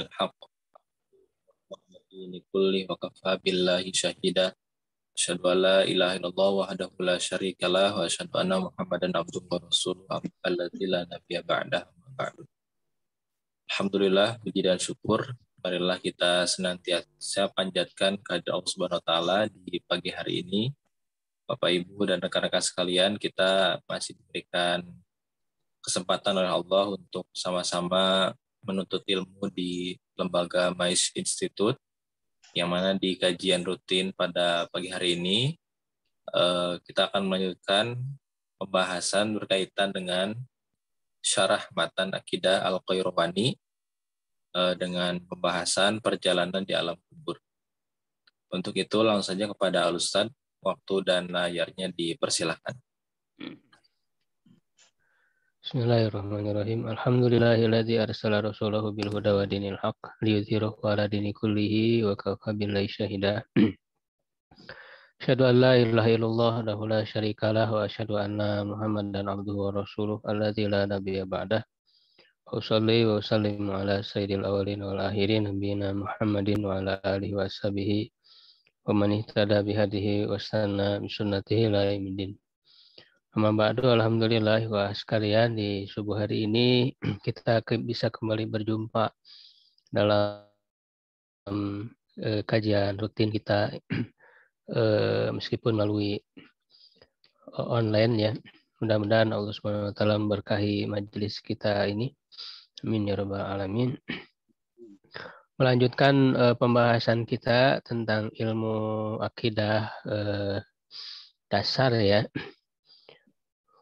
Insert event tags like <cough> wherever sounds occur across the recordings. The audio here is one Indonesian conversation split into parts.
wa billahi la wa muhammadan abduhu Alhamdulillah puji dan syukur marilah kita senantiasa panjatkan kehadirat Allah Subhanahu wa taala di pagi hari ini Bapak Ibu dan rekan-rekan sekalian kita masih diberikan kesempatan oleh Allah untuk sama-sama menuntut ilmu di lembaga Mais Institute yang mana di kajian rutin pada pagi hari ini eh, kita akan melanjutkan pembahasan berkaitan dengan syarah matan akidah al-Qairobani eh, dengan pembahasan perjalanan di alam kubur. Untuk itu langsung saja kepada al Alustad, waktu dan layarnya dipersilahkan. Bismillahirrahmanirrahim. Alhamdulillahilladzi arsala rasulahu bil huda wa dinil haq liyudhhirahu ala dini kullihi wa kafa billahi syahida. <clears throat> Asyhadu an la ilaha illallah lahu la syarikalah wa asyhadu anna Muhammadan abduhu wa rasuluh alladzi la nabiyya ba'dah. Usalli wa usallimu ala sayyidil awwalin wal akhirin nabiyina Muhammadin wa ala alihi wa sahbihi wa man ihtada bihadihi wa sanna bi sunnatihi ila yaumil Amma ba'du, Alhamdulillah wah sekalian di subuh hari ini <clears throat> kita ke, bisa kembali berjumpa dalam eh, kajian rutin kita <clears throat> eh, meskipun melalui online ya. Mudah-mudahan Allah Subhanahu wa taala memberkahi majelis kita ini. Amin ya rabbal alamin. <clears throat> Melanjutkan eh, pembahasan kita tentang ilmu akidah eh, dasar ya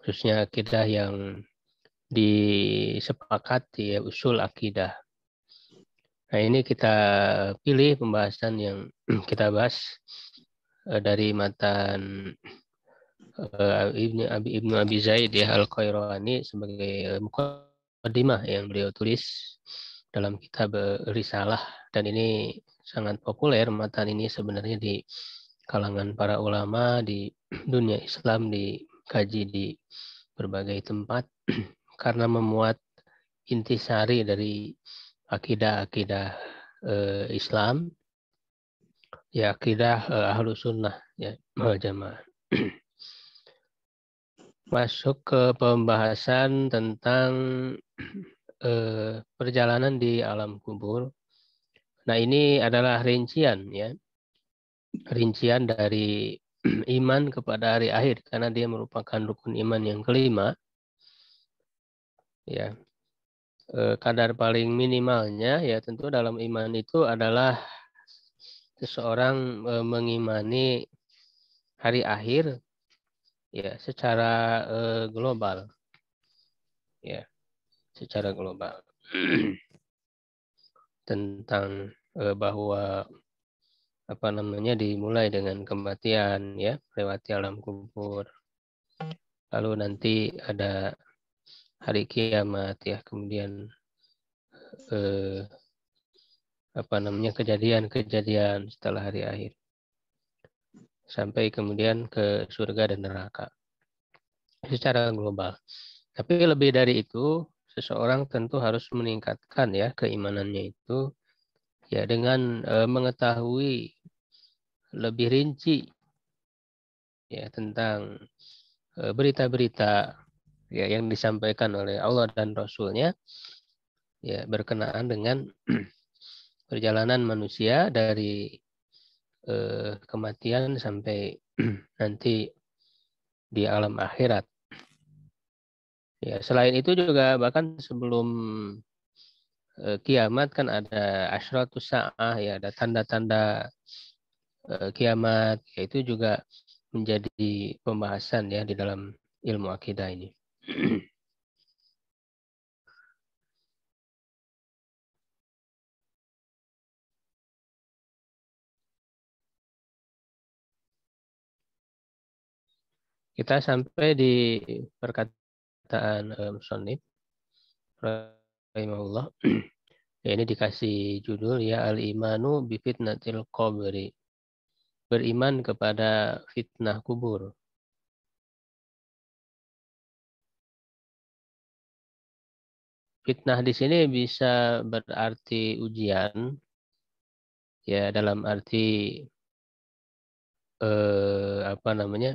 khususnya akidah yang disepakati ya, usul akidah. Nah ini kita pilih pembahasan yang <clears throat> kita bahas eh, dari matan eh, Ibnu Abi Ibnu Abi Zaid ya Al Qairani sebagai eh, mukadimah yang beliau tulis dalam kitab Risalah dan ini sangat populer matan ini sebenarnya di kalangan para ulama di <clears throat> dunia Islam di Kaji di berbagai tempat <clears throat> karena memuat intisari dari akidah-akidah e, Islam ya akidah e, eh, ahlu sunnah ya <clears throat> jamaah <clears throat> masuk ke pembahasan tentang e, perjalanan di alam kubur nah ini adalah rincian ya rincian dari <clears throat> iman kepada hari akhir karena dia merupakan rukun iman yang kelima. Ya. E, kadar paling minimalnya ya tentu dalam iman itu adalah seseorang e, mengimani hari akhir ya secara e, global. Ya. Secara global. <clears throat> tentang bahwa apa namanya dimulai dengan kematian ya lewati alam kubur lalu nanti ada hari kiamat ya kemudian eh, apa namanya kejadian-kejadian setelah hari akhir sampai kemudian ke surga dan neraka secara global tapi lebih dari itu seseorang tentu harus meningkatkan ya keimanannya itu ya dengan e, mengetahui lebih rinci ya tentang e, berita-berita ya yang disampaikan oleh Allah dan Rasulnya ya berkenaan dengan <clears throat> perjalanan manusia dari eh, kematian sampai <clears throat> nanti di alam akhirat. Ya, selain itu juga bahkan sebelum eh, kiamat kan ada asyratus sa'ah ya ada tanda-tanda Eh, kiamat yaitu juga menjadi pembahasan ya di dalam ilmu akidah ini. Kita sampai di perkataan eh, Sonib rahimahullah. <clears throat> Ya, ini dikasih judul ya al-imanu bi fitnatil qabri beriman kepada fitnah kubur. Fitnah di sini bisa berarti ujian, ya dalam arti eh, apa namanya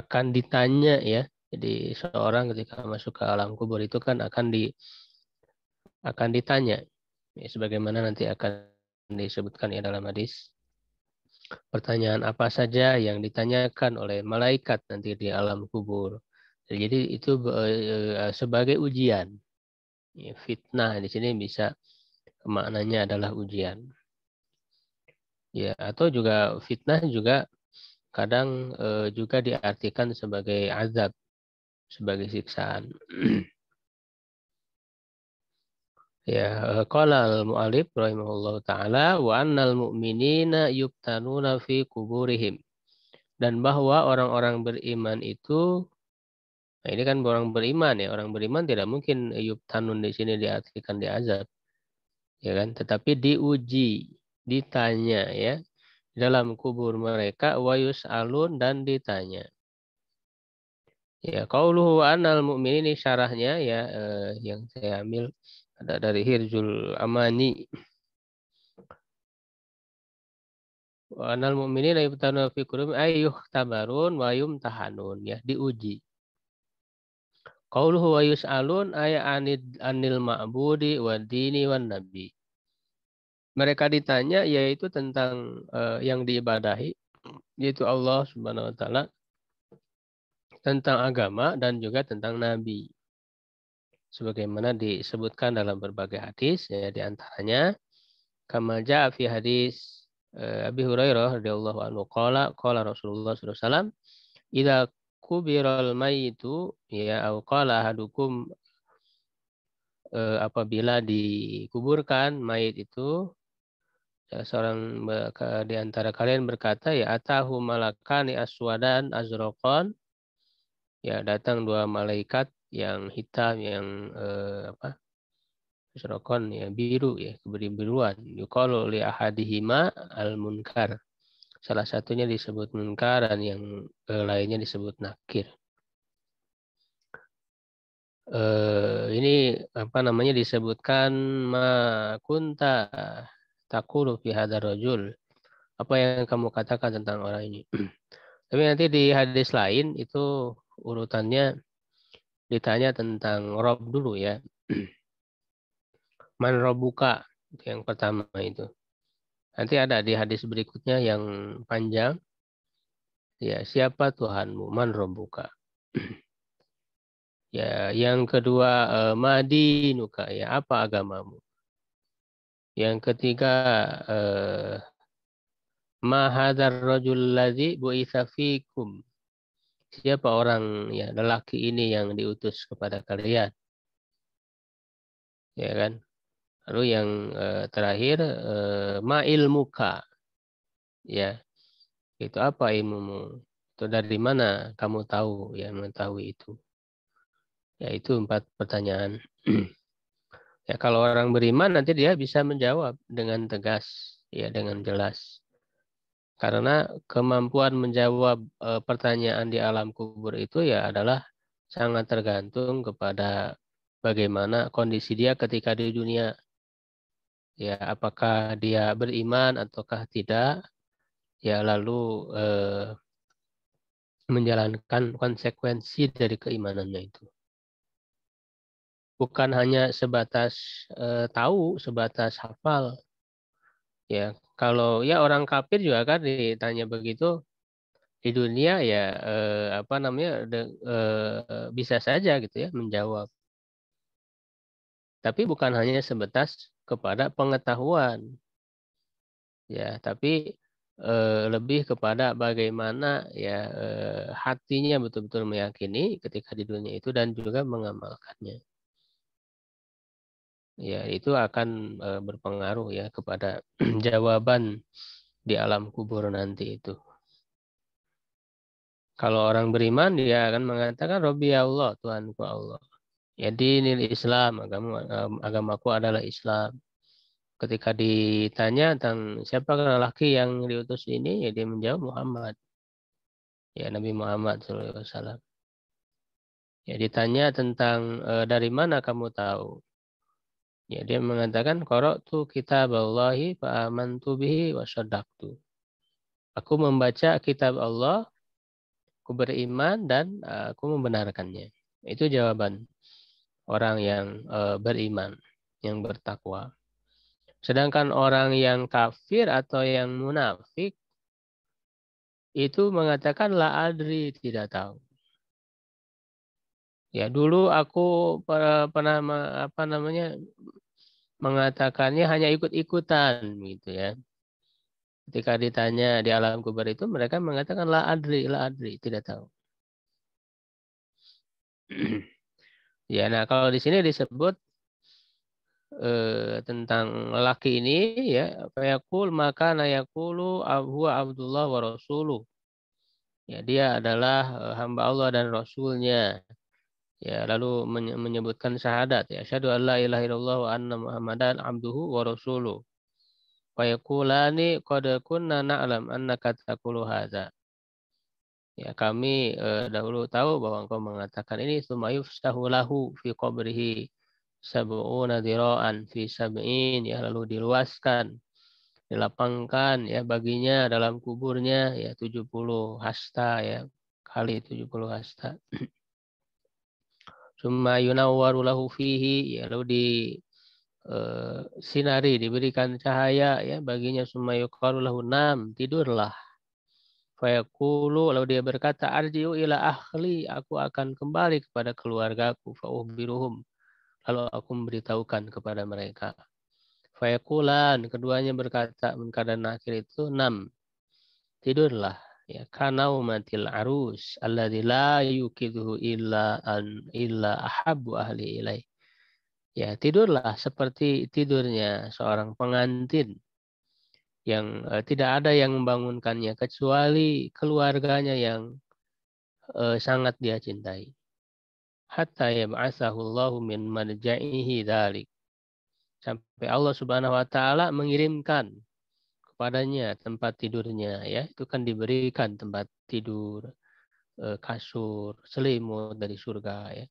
akan ditanya ya. Jadi seorang ketika masuk ke alam kubur itu kan akan di akan ditanya, ya, sebagaimana nanti akan disebutkan ya dalam hadis pertanyaan apa saja yang ditanyakan oleh malaikat nanti di alam kubur. Jadi itu eh, eh, sebagai ujian. Fitnah di sini bisa maknanya adalah ujian. Ya, atau juga fitnah juga kadang eh, juga diartikan sebagai azab, sebagai siksaan. <clears throat> Ya, eh, qala al-mu'alif rahimahullah taala wa annal mu'minina yubtanuna fi kuburihim. Dan bahwa orang-orang beriman itu nah ini kan orang beriman ya, orang beriman tidak mungkin yubtanun di sini diartikan azab, Ya kan, tetapi diuji, ditanya ya dalam kubur mereka wayus alun dan ditanya. Ya, qauluhu wa annal mu'minina syarahnya ya eh, yang saya ambil ada dari Hirzul Amani. Wanal anal mu'minin la yubtanu fi qulubihim ayyuh tabarun wa tahanun ya diuji. Qauluhu wa yus'alun ay anid anil ma'budi wa dini wan nabi. Mereka ditanya yaitu tentang uh, yang diibadahi yaitu Allah Subhanahu wa taala tentang agama dan juga tentang nabi sebagaimana disebutkan dalam berbagai hadis ya di antaranya kamaja fi hadis eh, Abi Hurairah radhiyallahu anhu qala qala Rasulullah sallallahu alaihi wasallam idza kubiral mayitu ya au qala hadukum eh, apabila dikuburkan mayit itu ya, seorang di antara kalian berkata ya atahu malakani aswadan azrokon ya datang dua malaikat yang hitam, yang eh, apa? Serokon ya biru ya biruan Yukalu li ahadihima al munkar. Salah satunya disebut munkar dan yang eh, lainnya disebut nakir. Eh, ini apa namanya disebutkan ma kunta takulu fi hadar apa yang kamu katakan tentang orang ini. <clears throat> Tapi nanti di hadis lain itu urutannya ditanya tentang rob dulu ya. <clears throat> Man robuka yang pertama itu. Nanti ada di hadis berikutnya yang panjang. Ya, siapa Tuhanmu? Man robuka. <clears throat> ya, yang kedua eh, madinuka ya, apa agamamu? Yang ketiga eh, mahadar rajul ladzi bu'itsa fikum siapa orang ya lelaki ini yang diutus kepada kalian ya kan lalu yang uh, terakhir uh, ma ilmuka ya itu apa ilmumu itu dari mana kamu tahu ya mengetahui itu ya itu empat pertanyaan <clears throat> ya kalau orang beriman nanti dia bisa menjawab dengan tegas ya dengan jelas karena kemampuan menjawab e, pertanyaan di alam kubur itu ya adalah sangat tergantung kepada bagaimana kondisi dia ketika di dunia. Ya, apakah dia beriman ataukah tidak? Ya, lalu e, menjalankan konsekuensi dari keimanannya itu. Bukan hanya sebatas e, tahu, sebatas hafal. Ya, kalau ya orang kafir juga kan ditanya begitu di dunia ya eh, apa namanya de, eh, bisa saja gitu ya menjawab tapi bukan hanya sebatas kepada pengetahuan ya tapi eh, lebih kepada bagaimana ya eh, hatinya betul-betul meyakini ketika di dunia itu dan juga mengamalkannya ya itu akan eh, berpengaruh ya kepada <clears throat> jawaban di alam kubur nanti itu. Kalau orang beriman dia akan mengatakan Robi ya Allah Tuhanku Allah. Jadi ya, ini Islam agama eh, agamaku adalah Islam. Ketika ditanya tentang siapa lelaki yang diutus ini, ya dia menjawab Muhammad. Ya Nabi Muhammad SAW. Ya ditanya tentang e, dari mana kamu tahu? Ya, dia mengatakan qara'tu kitaballahi fa amantu bihi wa shaddaqtu. Aku membaca kitab Allah, aku beriman dan eh, aku membenarkannya. Itu jawaban orang yang uh, beriman, yang bertakwa. Sedangkan orang yang kafir atau yang munafik itu mengatakan la adri tidak tahu. Ya, dulu aku pernah apa namanya mengatakannya hanya ikut-ikutan gitu ya. Ketika ditanya di alam kubur itu mereka mengatakan la adri, la adri, tidak tahu. <clears throat> ya, nah kalau di sini disebut eh, tentang laki ini ya yakul maka nayakulu abu Abdullah wa rasuluh. Ya, dia adalah eh, hamba Allah dan rasulnya ya lalu menyebutkan syahadat ya syahadu alla ilaha illallah wa anna muhammadan abduhu wa rasuluh wa yaqulani qad kunna na'lam annaka taqulu hadza ya kami eh, dahulu tahu bahwa engkau mengatakan ini sumayuf sahulahu fi qabrihi sab'una dira'an fi sab'in ya lalu diluaskan dilapangkan ya baginya dalam kuburnya ya 70 hasta ya kali 70 hasta <clears throat> Suma yunawwaru lahu fihi, ya lalu di uh, sinari diberikan cahaya ya baginya suma yuqalu lahu nam, tidurlah. Fayaqulu lalu dia berkata arji'u ila ahli, aku akan kembali kepada keluargaku fa'uhbiruhum. Lalu aku memberitahukan kepada mereka. Fayaqulan, keduanya berkata, mengkada akhir itu, nam, tidurlah ya karena umatil arus alladzi la yukidhu illa an illa ahabu ahli ilai ya tidurlah seperti tidurnya seorang pengantin yang eh, tidak ada yang membangunkannya kecuali keluarganya yang eh, sangat dia cintai hatta yab'atsahu Allahu min marja'ihi dhalik sampai Allah Subhanahu wa taala mengirimkan padanya tempat tidurnya ya itu kan diberikan tempat tidur eh, kasur selimut dari surga ya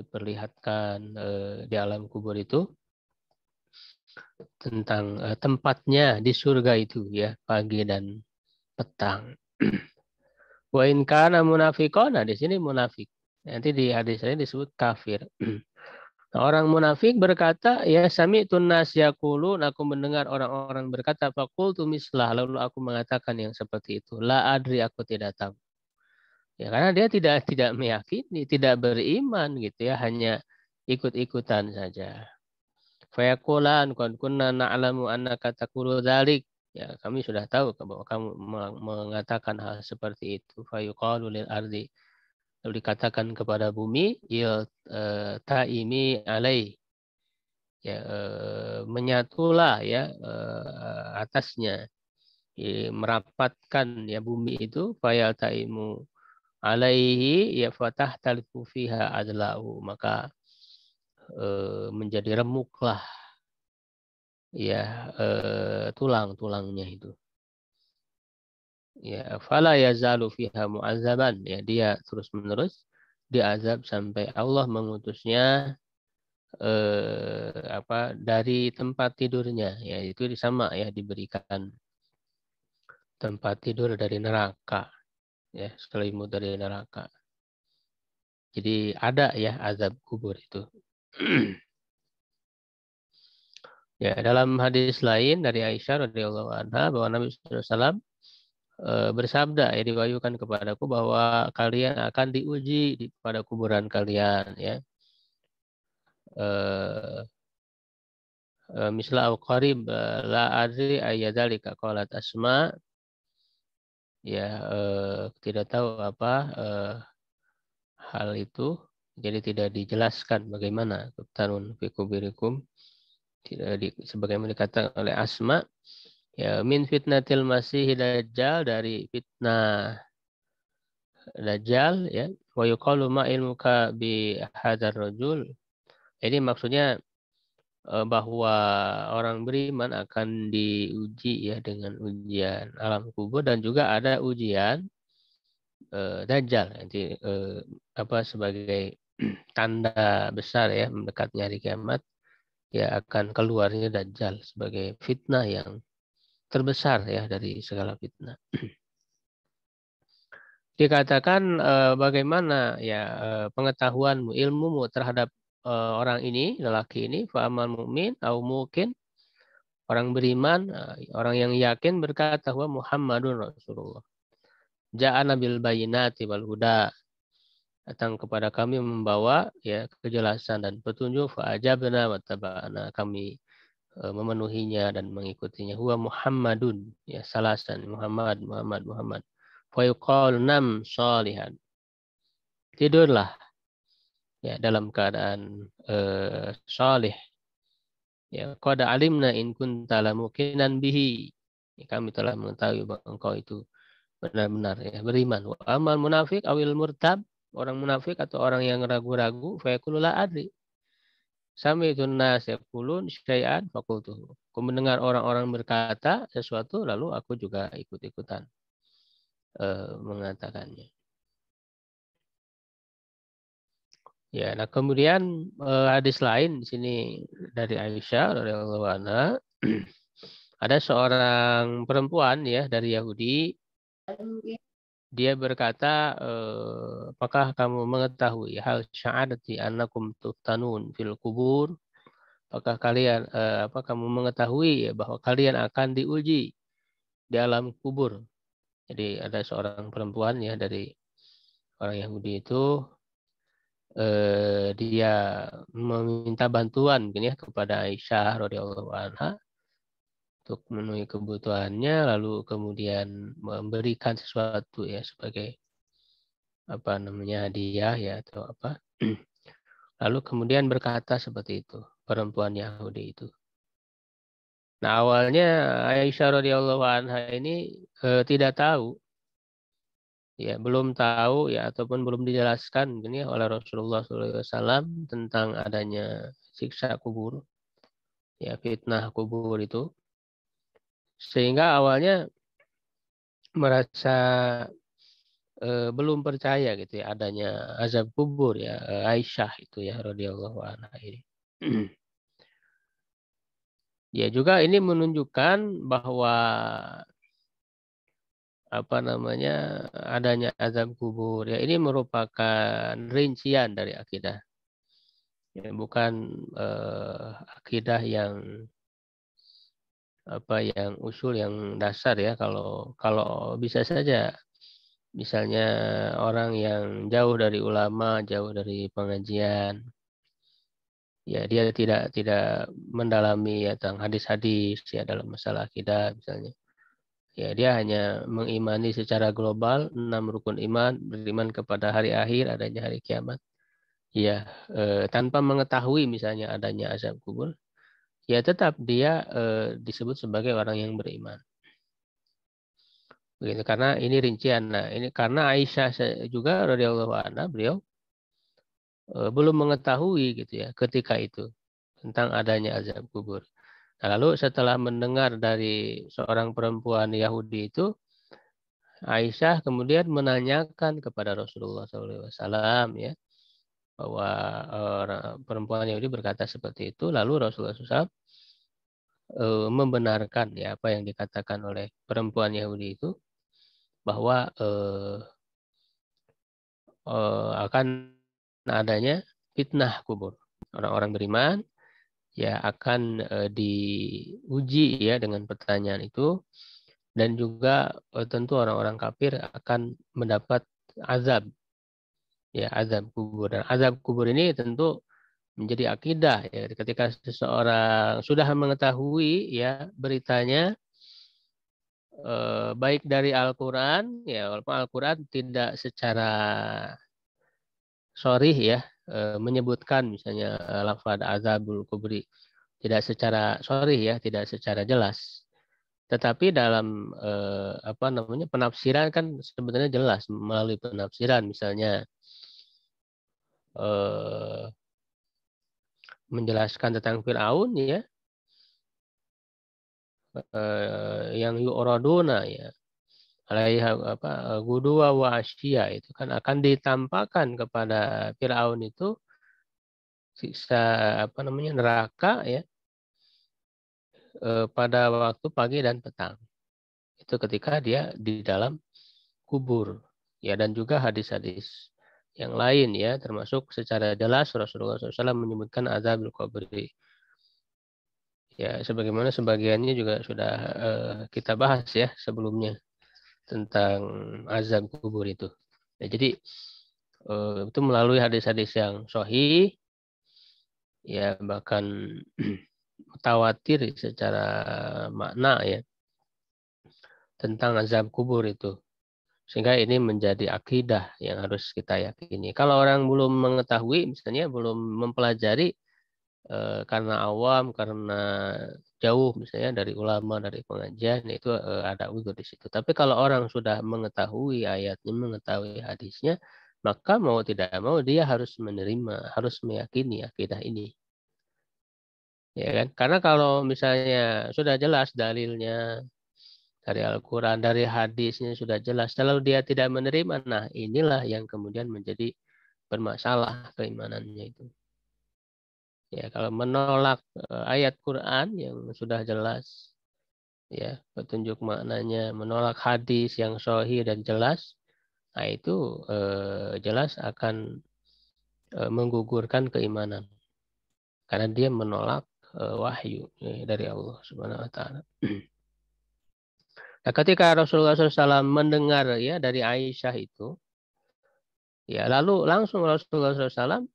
diperlihatkan eh, di alam kubur itu tentang eh, tempatnya di surga itu ya pagi dan petang <clears throat> wa in kana munafiqona di sini munafik nanti di hadis ini disebut kafir <clears throat> orang munafik berkata, ya sami tunas yakulu, aku mendengar orang-orang berkata, fakul tumislah, lalu aku mengatakan yang seperti itu. La adri aku tidak tahu. Ya karena dia tidak tidak meyakini, tidak beriman gitu ya, hanya ikut-ikutan saja. Fayakulan kun kunna na'lamu annaka taqulu dalik Ya, kami sudah tahu bahwa kamu mengatakan hal seperti itu. Fayuqalu lil ardi lalu dikatakan kepada bumi ya eh, taimi alai ya eh, menyatulah ya eh, atasnya ya, merapatkan ya bumi itu fayal taimu alaihi ya fatah talifu fiha adlau maka menjadi remuklah ya tulang-tulangnya itu ya fala yazalu fiha mu'azzaban ya dia terus menerus diazab sampai Allah mengutusnya eh, apa dari tempat tidurnya ya itu sama ya diberikan tempat tidur dari neraka ya selimut dari neraka jadi ada ya azab kubur itu <clears throat> ya dalam hadis lain dari Aisyah radhiyallahu anha bahwa Nabi SAW e, bersabda ya diwahyukan kepadaku bahwa kalian akan diuji di, pada kuburan kalian ya. E, e, misla au qarib la adri ayyadzalika qalat asma ya e, tidak tahu apa e, hal itu jadi tidak dijelaskan bagaimana tanun fikubirikum tidak di, sebagaimana dikatakan oleh asma Ya, min fitnatil masih dajjal dari fitnah dajjal ya. Wa yuqalu ma ilmuka bi hadzal rajul. Ini maksudnya e, bahwa orang beriman akan diuji ya dengan ujian alam kubur dan juga ada ujian eh, dajjal nanti eh, apa sebagai tanda besar ya mendekatnya hari kiamat ya akan keluarnya dajjal sebagai fitnah yang terbesar ya dari segala fitnah. <clears throat> Dikatakan eh, bagaimana ya eh, pengetahuanmu, ilmumu terhadap eh, orang ini, lelaki ini, fa'amal mu'min atau mungkin orang beriman, orang yang yakin berkata bahwa Muhammadun Rasulullah. jaa nabil bayinati wal huda. Datang kepada kami membawa ya kejelasan dan petunjuk fa'ajabna wa taba'ana. Kami Eh, memenuhinya dan mengikutinya huwa Muhammadun ya salasan Muhammad Muhammad Muhammad fa enam nam salihan tidurlah ya dalam keadaan uh, salih ya qad alimna in kunta lamukinan bihi ya, kami telah mengetahui bahwa engkau itu benar-benar ya beriman wa amal munafik awil murtab orang munafik atau orang yang ragu-ragu fa la adri itu nas syai'an fakultuhu. Aku mendengar orang-orang berkata sesuatu lalu aku juga ikut-ikutan uh, mengatakannya. Ya, nah kemudian uh, hadis lain di sini dari Aisyah radhiyallahu Wana. <clears throat> ada seorang perempuan ya dari Yahudi dia berkata, eh, apakah kamu mengetahui hal syahadati annakum tuftanun fil kubur? Apakah kalian eh, apa kamu mengetahui bahwa kalian akan diuji di alam kubur? Jadi ada seorang perempuan ya dari orang Yahudi itu eh, dia meminta bantuan gini ya kepada Aisyah radhiyallahu anha untuk memenuhi kebutuhannya lalu kemudian memberikan sesuatu ya sebagai apa namanya hadiah ya atau apa <clears throat> lalu kemudian berkata seperti itu perempuan Yahudi itu nah awalnya Aisyah radhiyallahu anha ini eh, tidak tahu ya belum tahu ya ataupun belum dijelaskan ini ya oleh Rasulullah SAW tentang adanya siksa kubur ya fitnah kubur itu sehingga awalnya merasa e, belum percaya gitu ya adanya azab kubur ya e, Aisyah itu ya radhiyallahu anha ini. ya juga ini menunjukkan bahwa apa namanya adanya azab kubur ya ini merupakan rincian dari akidah ya, bukan eh, akidah yang apa yang usul yang dasar ya kalau kalau bisa saja misalnya orang yang jauh dari ulama jauh dari pengajian ya dia tidak tidak mendalami ya tentang hadis-hadis ya dalam masalah akidah misalnya ya dia hanya mengimani secara global enam rukun iman beriman kepada hari akhir adanya hari kiamat ya eh, tanpa mengetahui misalnya adanya azab kubur ya tetap dia eh, disebut sebagai orang yang beriman. Begitu karena ini rincian. Nah, ini karena Aisyah juga radhiyallahu anha beliau eh, belum mengetahui gitu ya ketika itu tentang adanya azab kubur. Nah, lalu setelah mendengar dari seorang perempuan Yahudi itu Aisyah kemudian menanyakan kepada Rasulullah SAW ya bahwa uh, perempuan Yahudi berkata seperti itu lalu Rasulullah SAW eh, membenarkan ya apa yang dikatakan oleh perempuan Yahudi itu bahwa uh, uh, akan adanya fitnah kubur orang-orang beriman ya akan uh, diuji ya dengan pertanyaan itu dan juga uh, tentu orang-orang kafir akan mendapat azab ya azab kubur dan azab kubur ini tentu menjadi akidah ya ketika seseorang sudah mengetahui ya beritanya eh, baik dari Al-Qur'an ya walaupun Al-Qur'an tidak secara sorry ya eh, menyebutkan misalnya eh, lafaz azabul kubri tidak secara sorry ya tidak secara jelas tetapi dalam eh, apa namanya penafsiran kan sebenarnya jelas melalui penafsiran misalnya Eh, menjelaskan tentang Fir'aun ya eh, yang yu'raduna ya alaiha apa gudua wa asya itu kan akan ditampakkan kepada Firaun itu siksa apa namanya neraka ya eh, pada waktu pagi dan petang itu ketika dia di dalam kubur ya dan juga hadis-hadis yang lain ya termasuk secara jelas Rasulullah SAW menyebutkan azab qabri ya sebagaimana sebagiannya juga sudah uh, kita bahas ya sebelumnya tentang azab kubur itu ya, jadi uh, itu melalui hadis-hadis yang sohi ya bahkan <clears throat> mutawatir secara makna ya tentang azab kubur itu sehingga ini menjadi akidah yang harus kita yakini. Kalau orang belum mengetahui, misalnya belum mempelajari eh, karena awam, karena jauh misalnya dari ulama, dari pengajian, ya itu eh, ada udur di situ. Tapi kalau orang sudah mengetahui ayatnya, mengetahui hadisnya, maka mau tidak mau dia harus menerima, harus meyakini akidah ini ya kan karena kalau misalnya sudah jelas dalilnya dari Al-Quran, dari hadisnya sudah jelas. Kalau dia tidak menerima, nah inilah yang kemudian menjadi bermasalah keimanannya itu. Ya, kalau menolak eh, ayat Quran yang sudah jelas, ya petunjuk maknanya, menolak hadis yang sahih dan jelas, nah itu eh, jelas akan eh, menggugurkan keimanan karena dia menolak eh, wahyu eh, dari Allah Subhanahu Wa Taala. <clears throat> Nah, ketika Rasulullah SAW mendengar ya dari Aisyah itu, ya lalu langsung Rasulullah SAW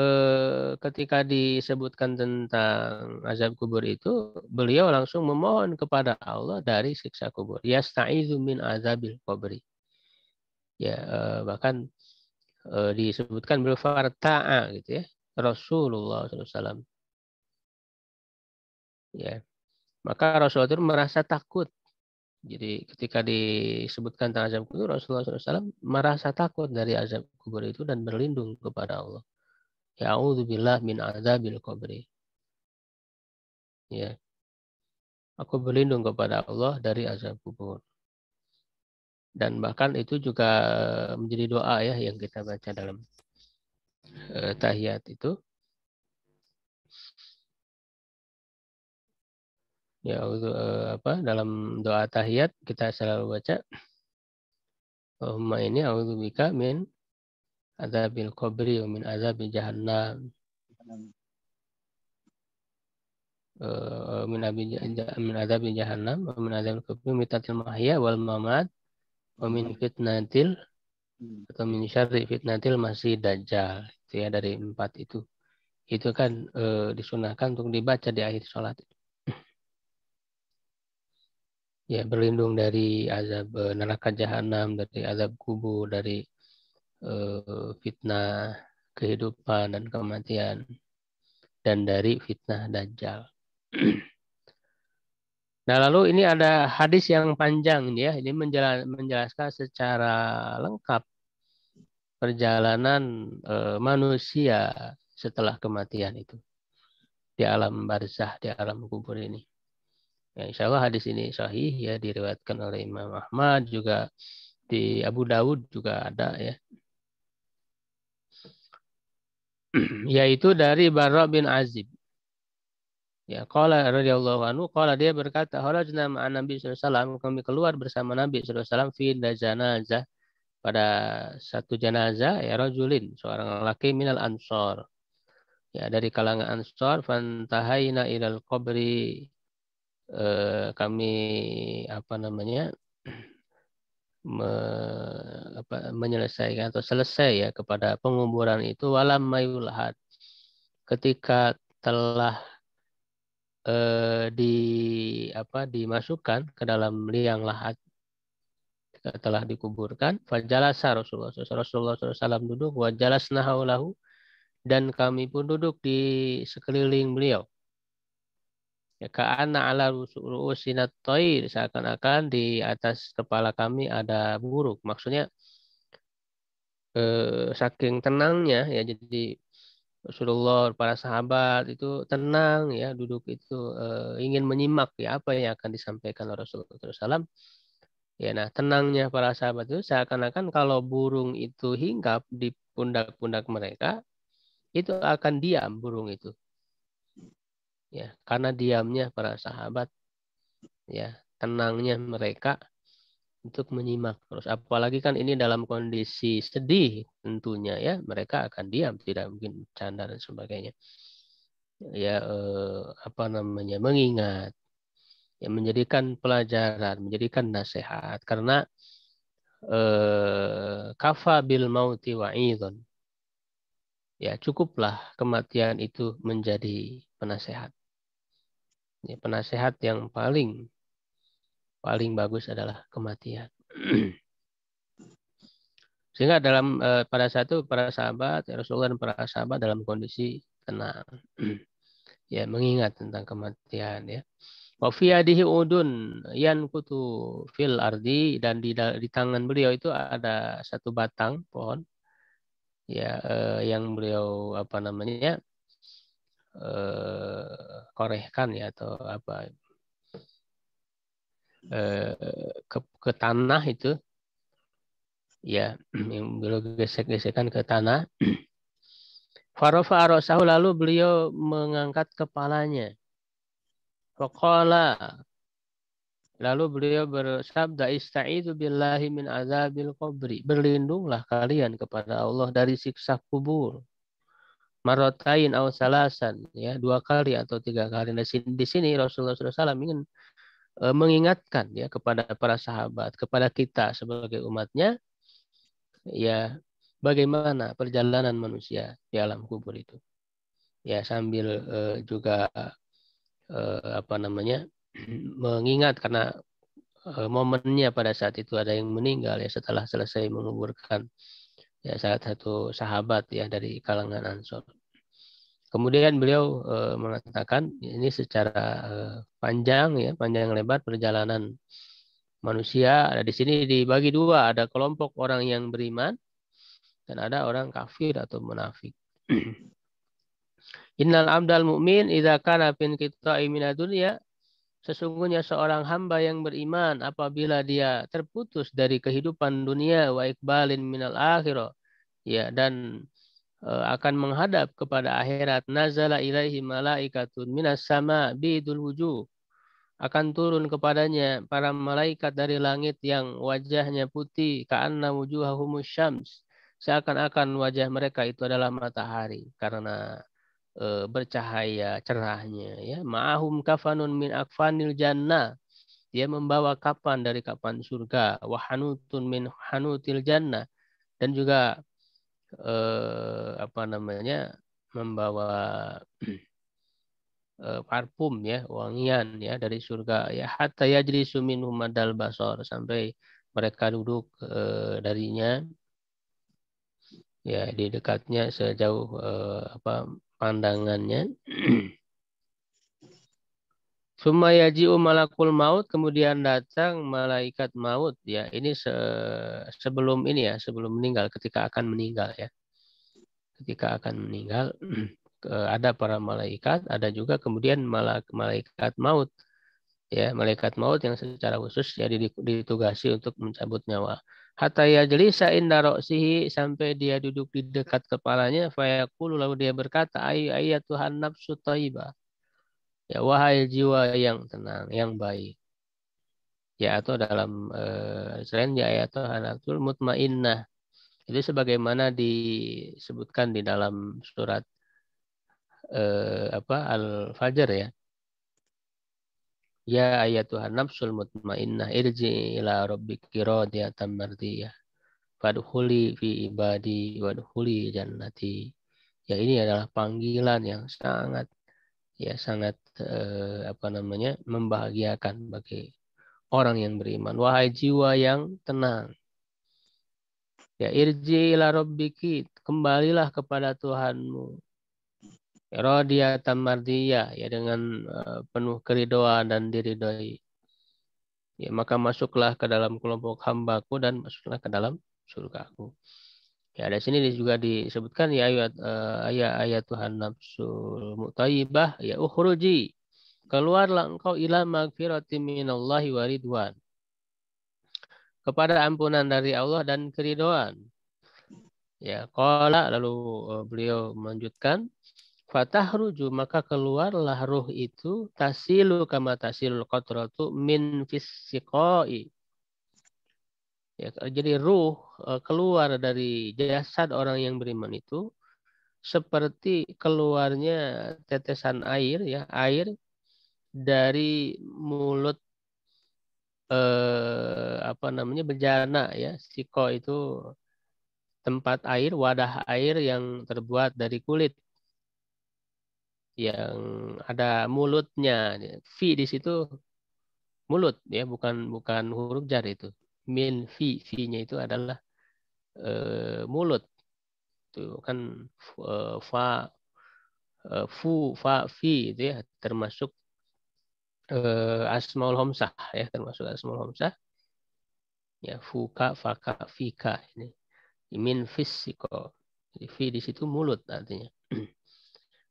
eh, ketika disebutkan tentang azab kubur itu, beliau langsung memohon kepada Allah dari siksa kubur. Ya min azabil kubri. Ya, eh, bahkan eh, disebutkan beliau farta'a gitu ya. Rasulullah SAW. Ya. Maka Rasulullah itu merasa takut. Jadi ketika disebutkan tentang azab kubur, Rasulullah SAW merasa takut dari azab kubur itu dan berlindung kepada Allah. Ya min azabil kubri. Ya. Aku berlindung kepada Allah dari azab kubur. Dan bahkan itu juga menjadi doa ya yang kita baca dalam eh, tahiyat itu. ya eh, apa dalam doa tahiyat kita selalu baca Allahumma ini bika min azabil qabri wa min azabil jahannam eh, min abi min azabil jahannam wa min azabil qabri mitatil mahya wal mamat wa min fitnatil atau min syarri fitnatil masih dajjal itu ya dari empat itu itu kan e, disunahkan untuk dibaca di akhir sholat ya berlindung dari azab eh, neraka jahanam, dari azab kubur, dari uh, fitnah kehidupan dan kematian dan dari fitnah dajjal. <clears throat> Nah, lalu ini ada hadis yang panjang ya. Ini menjelaskan secara lengkap perjalanan uh, manusia setelah kematian itu di alam barzah, di alam kubur ini. Ya, insya Allah hadis ini sahih ya diriwayatkan oleh Imam Ahmad juga di Abu Dawud juga ada ya. <clears throat> Yaitu dari Barra bin Azib. Ya, qala radhiyallahu anhu, qala dia berkata, "Kharajna ma'an Nabi sallallahu alaihi wasallam, kami keluar bersama Nabi sallallahu alaihi wasallam fi janazah pada satu jenazah ya rajulin, seorang laki minal ansor. Ya, dari kalangan ansor, fantahaina ilal qabri Eh, kami apa namanya <clears throat> me, apa, menyelesaikan atau selesai ya kepada penguburan itu walam mayulahat ketika telah eh, di apa dimasukkan ke dalam liang lahat telah dikuburkan fajalasa Rasulullah Rasulullah SAW duduk wajalas nahaulahu dan kami pun duduk di sekeliling beliau ya ka'anna ala ru'usina thoir seakan-akan di atas kepala kami ada buruk maksudnya eh, saking tenangnya ya jadi Rasulullah para sahabat itu tenang ya duduk itu eh, ingin menyimak ya apa yang akan disampaikan oleh Rasulullah SAW ya nah tenangnya para sahabat itu seakan-akan kalau burung itu hinggap di pundak-pundak mereka itu akan diam burung itu ya karena diamnya para sahabat ya tenangnya mereka untuk menyimak terus apalagi kan ini dalam kondisi sedih tentunya ya mereka akan diam tidak mungkin canda dan sebagainya ya eh, apa namanya mengingat ya menjadikan pelajaran menjadikan nasihat karena eh, kafa bil mauti wa'idun ya cukuplah kematian itu menjadi penasehat ini ya, penasehat yang paling paling bagus adalah kematian. <clears throat> Sehingga dalam eh, pada satu para sahabat ya Rasulullah dan para sahabat dalam kondisi tenang. <clears throat> ya, mengingat tentang kematian ya. Wa fi yadihi udun yankutu fil ardi dan di di tangan beliau itu ada satu batang pohon ya eh, yang beliau apa namanya eh, korehkan ya atau apa eh, ke, ke tanah itu ya <clears throat> yang beliau gesek-gesekan ke tanah <clears throat> Farofa arosahu lalu beliau mengangkat kepalanya. Fakola lalu beliau bersabda istaidu billahi min azabil qabri. Berlindunglah kalian kepada Allah dari siksa kubur marotain atau salasan ya dua kali atau tiga kali. Nah, di sini Rasulullah SAW ingin e, mengingatkan ya kepada para sahabat, kepada kita sebagai umatnya ya bagaimana perjalanan manusia di alam kubur itu. Ya sambil uh, juga uh, apa namanya <clears throat> mengingat karena uh, momennya pada saat itu ada yang meninggal ya setelah selesai menguburkan ya salah satu sahabat ya dari kalangan Ansor. Kemudian beliau e, mengatakan ini secara e, panjang ya panjang lebar perjalanan manusia ada di sini dibagi dua ada kelompok orang yang beriman dan ada orang kafir atau munafik. <clears throat> Innal amdal mu'min idza kana fin qita'i minad dunya Sesungguhnya seorang hamba yang beriman apabila dia terputus dari kehidupan dunia wa ikbalin minal akhirah ya dan e, akan menghadap kepada akhirat nazala ilaihi malaikatun minas sama bidul wujuh akan turun kepadanya para malaikat dari langit yang wajahnya putih ka'anna wujuhahumus syams seakan-akan wajah mereka itu adalah matahari karena Eh, bercahaya cerahnya ya ma'hum kafanun min akfanil jannah dia membawa kapan dari kapan surga wahanutun min hanutil jannah dan juga eh, apa namanya membawa <clears throat> eh, parfum ya wangian ya dari surga ya hatta yajlisu sumin humadal basar sampai mereka duduk eh, darinya ya di dekatnya sejauh eh, apa pandangannya. <clears throat> Sumayaji'u malakul maut, kemudian datang malaikat maut. ya Ini se sebelum ini ya, sebelum meninggal, ketika akan meninggal ya. Ketika akan meninggal, <clears throat> ada para malaikat, ada juga kemudian malak, malaikat maut. Ya, malaikat maut yang secara khusus ya ditugasi untuk mencabut nyawa hatta jelisa inda roksihi sampai dia duduk di dekat kepalanya fayaqulu lalu dia berkata ayu Tuhan nafsu taiba. ya wahai jiwa yang tenang yang baik ya atau dalam uh, eh, selain ya, ya Tuhan nafsu mutmainnah itu sebagaimana disebutkan di dalam surat uh, apa al-fajr ya Ya Tuhan nafsul mutmainnah irji ila rabbiki radiyatan mardiyah. Fadkhuli fi ibadi wadhuli jannati. Ya ini adalah panggilan yang sangat ya sangat eh, apa namanya membahagiakan bagi orang yang beriman. Wahai jiwa yang tenang. Ya irji ila rabbiki, kembalilah kepada Tuhanmu radiyatan mardiyah ya dengan uh, penuh keridoan dan diridoi Ya, maka masuklah ke dalam kelompok hambaku dan masuklah ke dalam surgaku. Ya, di sini juga disebutkan ya ayat uh, eh, ayat ayat Tuhan nafsu mutaibah ya ukhruji keluarlah engkau ila magfirati minallahi waridwan. kepada ampunan dari Allah dan keridoan. Ya, qala lalu eh, beliau melanjutkan Fatahruju maka keluarlah ruh itu tasilu kama tasilul qatratu min fisiqai. Ya, jadi ruh eh, keluar dari jasad orang yang beriman itu seperti keluarnya tetesan air ya air dari mulut eh, apa namanya bejana ya siko itu tempat air wadah air yang terbuat dari kulit yang ada mulutnya. Fi di situ mulut ya, bukan bukan huruf jar itu. Min fi fi-nya itu adalah e, mulut. Itu kan eh, fa e, fu fa fi itu ya termasuk e, asmaul homsah ya, termasuk asmaul homsah. Ya, fuka, faka, fika ini. Min fisiko. fi di situ mulut artinya. <clears throat>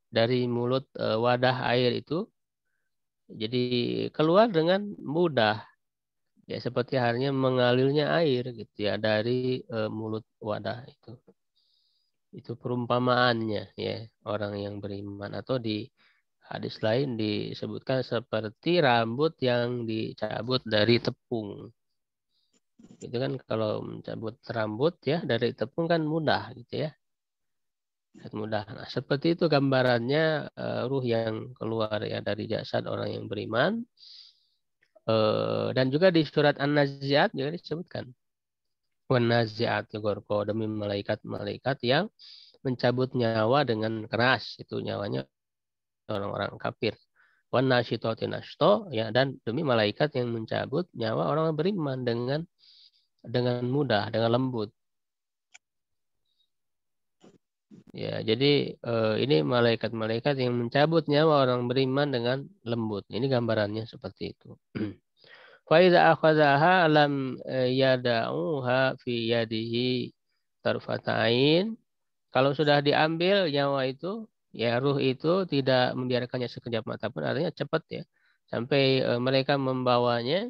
dari mulut uh, wadah air itu jadi keluar dengan mudah ya seperti halnya mengalirnya air gitu ya dari uh, mulut wadah itu itu perumpamaannya ya orang yang beriman atau di hadis lain disebutkan seperti rambut yang dicabut dari tepung. Itu kan kalau mencabut rambut ya dari tepung kan mudah gitu ya mudah Nah, seperti itu gambarannya uh, ruh yang keluar ya dari jasad orang yang beriman. Uh, dan juga di surat An-Naziat juga disebutkan. Wanaziat gorko demi malaikat-malaikat yang mencabut nyawa dengan keras itu nyawanya orang-orang kafir. Wan nasto ya dan demi malaikat yang mencabut nyawa orang beriman dengan dengan mudah, dengan lembut. Ya, jadi eh, ini malaikat-malaikat yang mencabut nyawa orang beriman dengan lembut. Ini gambarannya seperti itu. <clears throat> Faiza akhadzaha lam eh, yada'uha fi yadihi tarfata'in. Kalau sudah diambil nyawa itu, ya ruh itu tidak membiarkannya sekejap mata pun artinya cepat ya. Sampai eh, mereka membawanya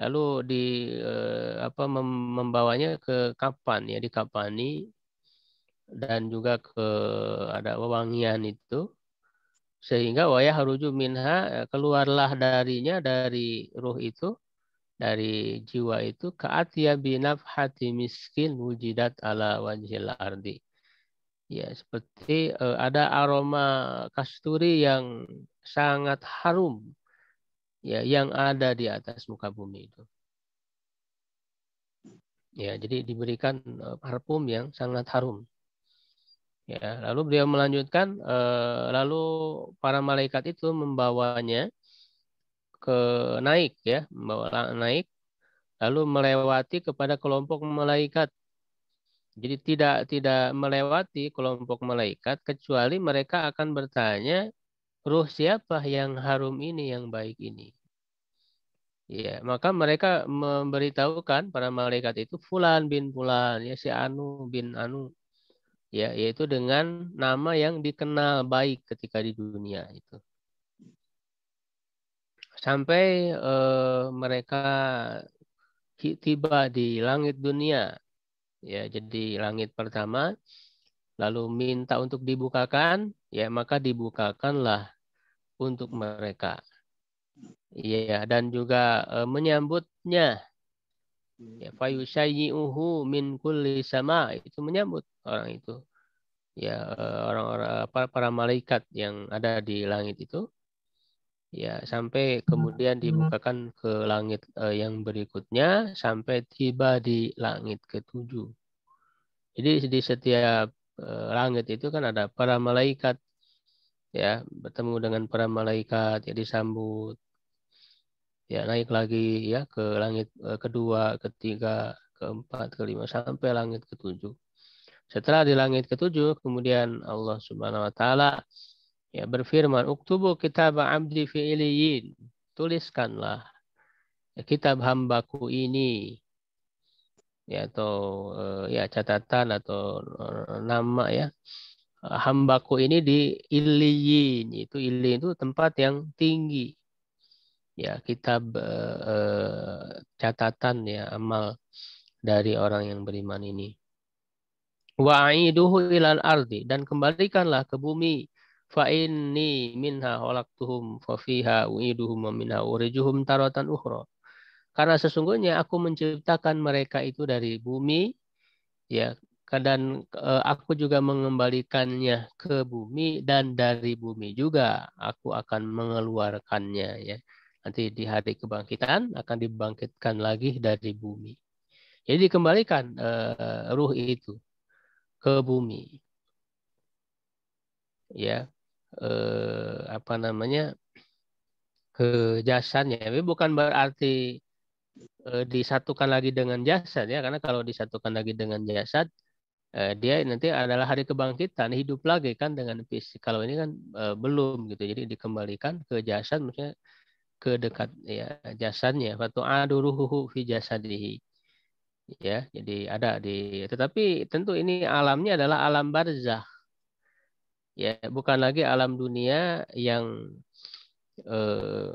lalu di eh, apa membawanya ke kapan ya Di kapani? dan juga ke ada wewangian itu sehingga wayah haruju minha eh, keluarlah darinya dari ruh itu dari jiwa itu atiya hati miskin wujidat ala wajhil ardi ya seperti eh, ada aroma kasturi yang sangat harum ya yang ada di atas muka bumi itu Ya, jadi diberikan eh, parfum yang sangat harum. Ya, lalu beliau melanjutkan e, lalu para malaikat itu membawanya ke naik ya, membawa naik lalu melewati kepada kelompok malaikat. Jadi tidak tidak melewati kelompok malaikat kecuali mereka akan bertanya ruh siapa yang harum ini yang baik ini. Ya, maka mereka memberitahukan para malaikat itu fulan bin fulan ya si Anu bin Anu ya yaitu dengan nama yang dikenal baik ketika di dunia itu sampai eh, mereka tiba di langit dunia ya jadi langit pertama lalu minta untuk dibukakan ya maka dibukakanlah untuk mereka ya dan juga eh, menyambutnya ya fayusayyi'uhu min kulli sama itu menyambut orang itu ya eh, orang-orang para, para malaikat yang ada di langit itu ya sampai kemudian hmm. dibukakan ke langit eh, yang berikutnya sampai tiba di langit ketujuh. Jadi di setiap eh, langit itu kan ada para malaikat ya bertemu dengan para malaikat ya disambut ya naik lagi ya ke langit eh, kedua, ketiga, keempat, kelima sampai langit ketujuh. Setelah di langit ketujuh, kemudian Allah Subhanahu wa taala ya berfirman, "Uktubu kitab abdi fi Tuliskanlah ya, kitab hambaku ini ya atau eh, ya catatan atau eh, nama ya hambaku ini di iliyin itu iliyin itu tempat yang tinggi ya kitab eh, eh, catatan ya amal dari orang yang beriman ini wa aiduhu ilal ardi dan kembalikanlah ke bumi fa inni minha khalaqtuhum fa fiha u'iduhum wa minha urijuhum taratan ukhra karena sesungguhnya aku menciptakan mereka itu dari bumi ya dan eh, aku juga mengembalikannya ke bumi dan dari bumi juga aku akan mengeluarkannya ya nanti di hari kebangkitan akan dibangkitkan lagi dari bumi jadi dikembalikan uh, ruh itu ke bumi. Ya, eh, apa namanya ke jasanya Tapi bukan berarti eh, disatukan lagi dengan jasad ya, karena kalau disatukan lagi dengan jasad eh, dia nanti adalah hari kebangkitan hidup lagi kan dengan fisik. Kalau ini kan eh, belum gitu, jadi dikembalikan ke jasad, maksudnya ke dekat ya jasadnya. Fatu aduruhu fi jasadihi ya jadi ada di tetapi tentu ini alamnya adalah alam barzah ya bukan lagi alam dunia yang eh,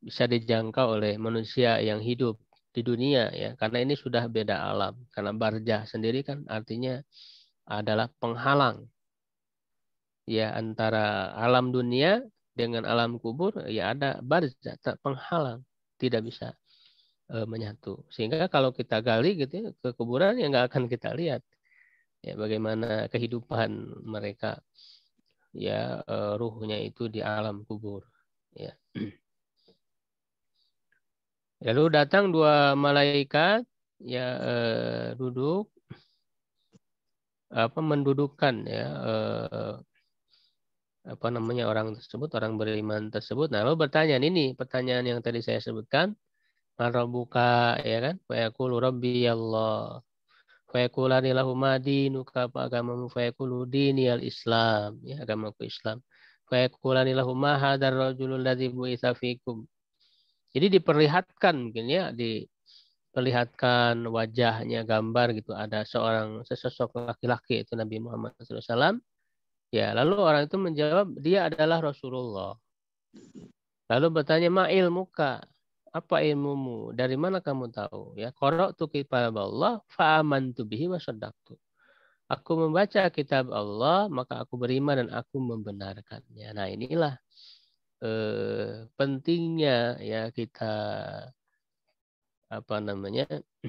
bisa dijangkau oleh manusia yang hidup di dunia ya karena ini sudah beda alam karena barzah sendiri kan artinya adalah penghalang ya antara alam dunia dengan alam kubur ya ada barzah penghalang tidak bisa e, menyatu. Sehingga kalau kita gali gitu ya, ke kuburan ya nggak akan kita lihat ya bagaimana kehidupan mereka ya e, ruhnya itu di alam kubur ya. <clears throat> Lalu datang dua malaikat ya e, duduk apa mendudukan ya e, apa namanya orang tersebut orang beriman tersebut. Nah, lalu bertanya ini pertanyaan yang tadi saya sebutkan marabuka ya kan fa yaqulu rabbi Allah fa yaqulani lahuma dinuka apa agamamu fa yaqulu dini al Islam ya agamaku Islam fa yaqulani ma hadar rajul ladzi bu'itsa fikum jadi diperlihatkan mungkin ya diperlihatkan wajahnya gambar gitu ada seorang sesosok laki-laki itu Nabi Muhammad SAW ya lalu orang itu menjawab dia adalah Rasulullah lalu bertanya ma ilmuka apa ilmumu? Dari mana kamu tahu? Ya, korok tuh kitab Allah fa'aman tu bihi wa Aku membaca kitab Allah, maka aku beriman dan aku membenarkannya. Nah, inilah eh, pentingnya ya kita apa namanya? <clears throat>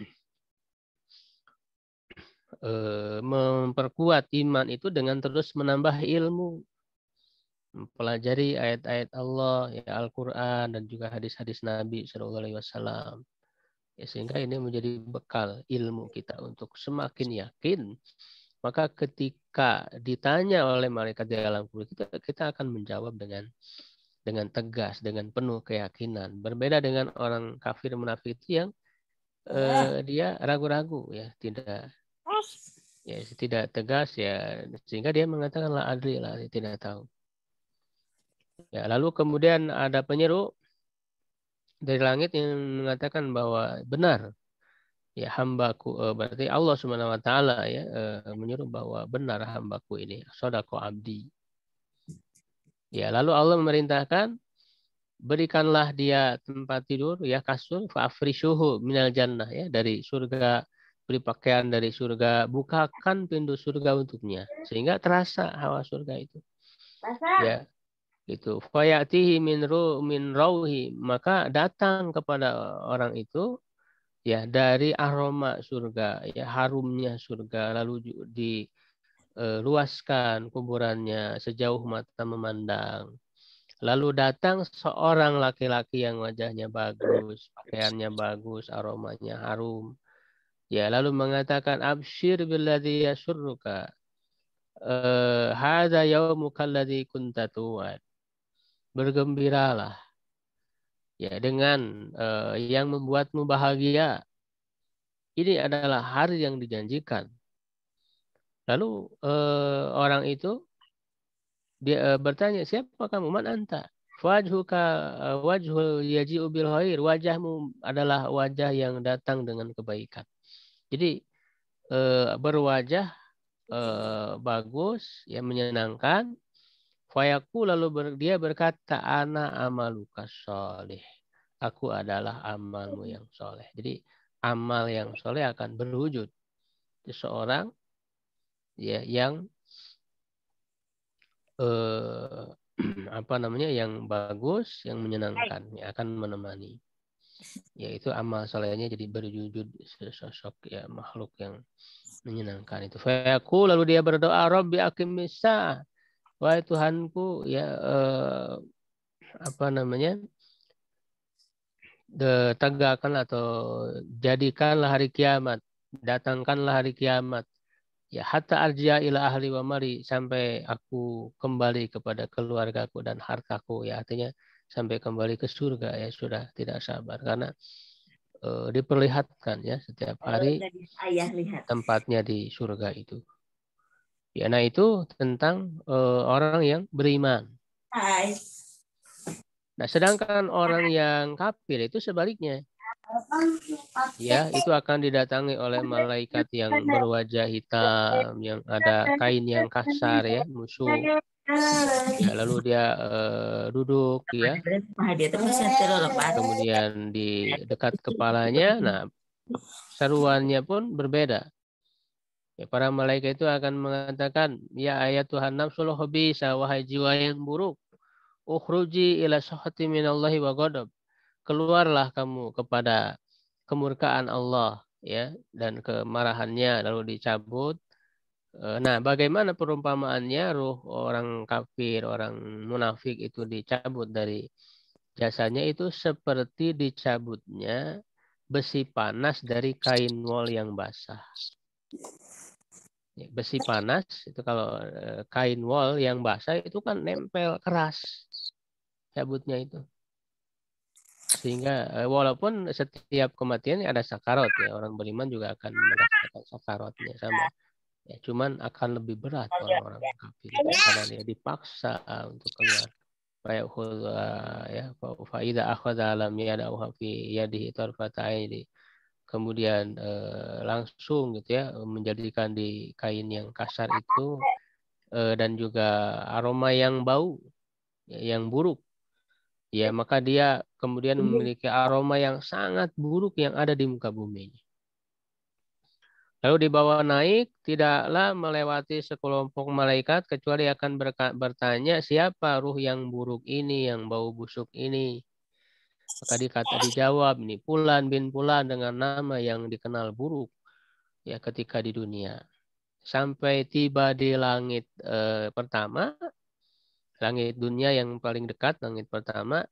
eh, memperkuat iman itu dengan terus menambah ilmu pelajari ayat-ayat Allah, ya Al-Qur'an dan juga hadis-hadis Nabi saw Ya, sehingga ini menjadi bekal ilmu kita untuk semakin yakin. Maka ketika ditanya oleh malaikat di alam kubur kita, kita akan menjawab dengan dengan tegas, dengan penuh keyakinan. Berbeda dengan orang kafir munafik itu yang eh, ah. dia ragu-ragu ya, tidak ya tidak tegas ya sehingga dia mengatakan la adri lah tidak tahu Ya, lalu kemudian ada penyeru dari langit yang mengatakan bahwa benar ya hambaku eh, berarti Allah Subhanahu wa taala ya eh, menyuruh bahwa benar hambaku ini sodako abdi. Ya, lalu Allah memerintahkan berikanlah dia tempat tidur ya kasur fa'frishuhu minal jannah ya dari surga beri pakaian dari surga bukakan pintu surga untuknya sehingga terasa hawa surga itu ya itu fayatihi min ru min rauhi, maka datang kepada orang itu ya dari aroma surga, ya harumnya surga lalu di e, luaskan kuburannya sejauh mata memandang. Lalu datang seorang laki-laki yang wajahnya bagus, pakaiannya bagus, aromanya harum. Ya, lalu mengatakan absyir billadzi yasurruka. Eh, hada yaumuka alladzi bergembiralah ya dengan uh, yang membuatmu bahagia. Ini adalah hari yang dijanjikan. Lalu uh, orang itu dia uh, bertanya, "Siapa kamu? Man anta?" Wajhuka wajhul yaji'u bil khair. Wajahmu adalah wajah yang datang dengan kebaikan. Jadi uh, berwajah uh, bagus, ya menyenangkan, Fayaku lalu ber, dia berkata, Ana amaluka soleh. Aku adalah amalmu yang soleh. Jadi amal yang soleh akan berwujud. Seseorang ya yang eh, <clears throat> apa namanya yang bagus, yang menyenangkan, yang akan menemani. Yaitu amal solehnya jadi berwujud sosok ya makhluk yang menyenangkan itu. Fayaku lalu dia berdoa, Robbi akimisa. Wahai Tuhanku, ya eh, apa namanya? De, tegakkan atau jadikanlah hari kiamat, datangkanlah hari kiamat. Ya hatta arja ila ahli wa mari sampai aku kembali kepada keluargaku dan hartaku ya artinya sampai kembali ke surga ya sudah tidak sabar karena eh, diperlihatkan ya setiap hari tempatnya di surga itu. Ya, nah itu tentang uh, orang yang beriman. Nah, sedangkan orang yang kafir itu sebaliknya. Ya, itu akan didatangi oleh malaikat yang berwajah hitam, yang ada kain yang kasar ya, musuh. Ya, lalu dia uh, duduk ya. Kemudian di dekat kepalanya, nah seruannya pun berbeda. Ya, para malaikat itu akan mengatakan, Ya ayat Tuhan nafsul khobisa, wahai jiwa yang buruk. Ukhruji ila sohati minallahi wa godob. Keluarlah kamu kepada kemurkaan Allah ya dan kemarahannya lalu dicabut. Eh, nah, bagaimana perumpamaannya ruh orang kafir, orang munafik itu dicabut dari jasanya itu seperti dicabutnya besi panas dari kain wol yang basah. Ya, besi panas itu kalau eh, kain wall yang basah itu kan nempel keras cabutnya itu. Sehingga eh, walaupun setiap kematian ya ada sakarot ya orang beriman juga akan mendapatkan sakarotnya sama. Ya, cuman akan lebih berat orang-orang kafir karena dia dipaksa untuk keluar fayakul eh, ya faida ya lam ya ya yadihi tarfata aini kemudian eh, langsung gitu ya eh, menjadikan di kain yang kasar itu eh, dan juga aroma yang bau ya, yang buruk ya maka dia kemudian iya. memiliki aroma yang sangat buruk yang ada di muka bumi Lalu dibawa naik, tidaklah melewati sekelompok malaikat kecuali akan bertanya siapa ruh yang buruk ini, yang bau busuk ini. Maka dikata dijawab ini Pulan bin Pulan dengan nama yang dikenal buruk ya ketika di dunia. Sampai tiba di langit eh, pertama, langit dunia yang paling dekat, langit pertama,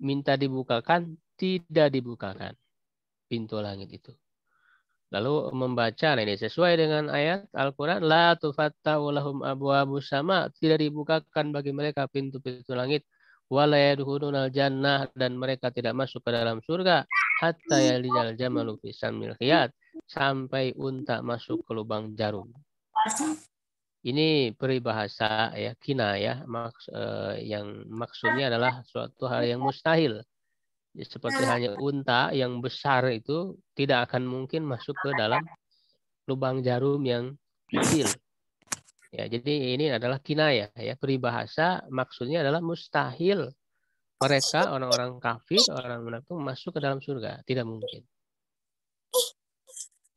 minta dibukakan, tidak dibukakan pintu langit itu. Lalu membaca, nah ini sesuai dengan ayat Al-Quran, La lahum abu sama, tidak dibukakan bagi mereka pintu-pintu langit, wala jannah dan mereka tidak masuk ke dalam surga hatta yalijal jamalu fisamil khiyat sampai unta masuk ke lubang jarum. Ini peribahasa ya kina ya maks eh, yang maksudnya adalah suatu hal yang mustahil. Ya, seperti hanya unta yang besar itu tidak akan mungkin masuk ke dalam lubang jarum yang kecil. Ya, jadi ini adalah kinaya ya. Peribahasa maksudnya adalah mustahil mereka orang-orang kafir, orang munafik masuk ke dalam surga, tidak mungkin.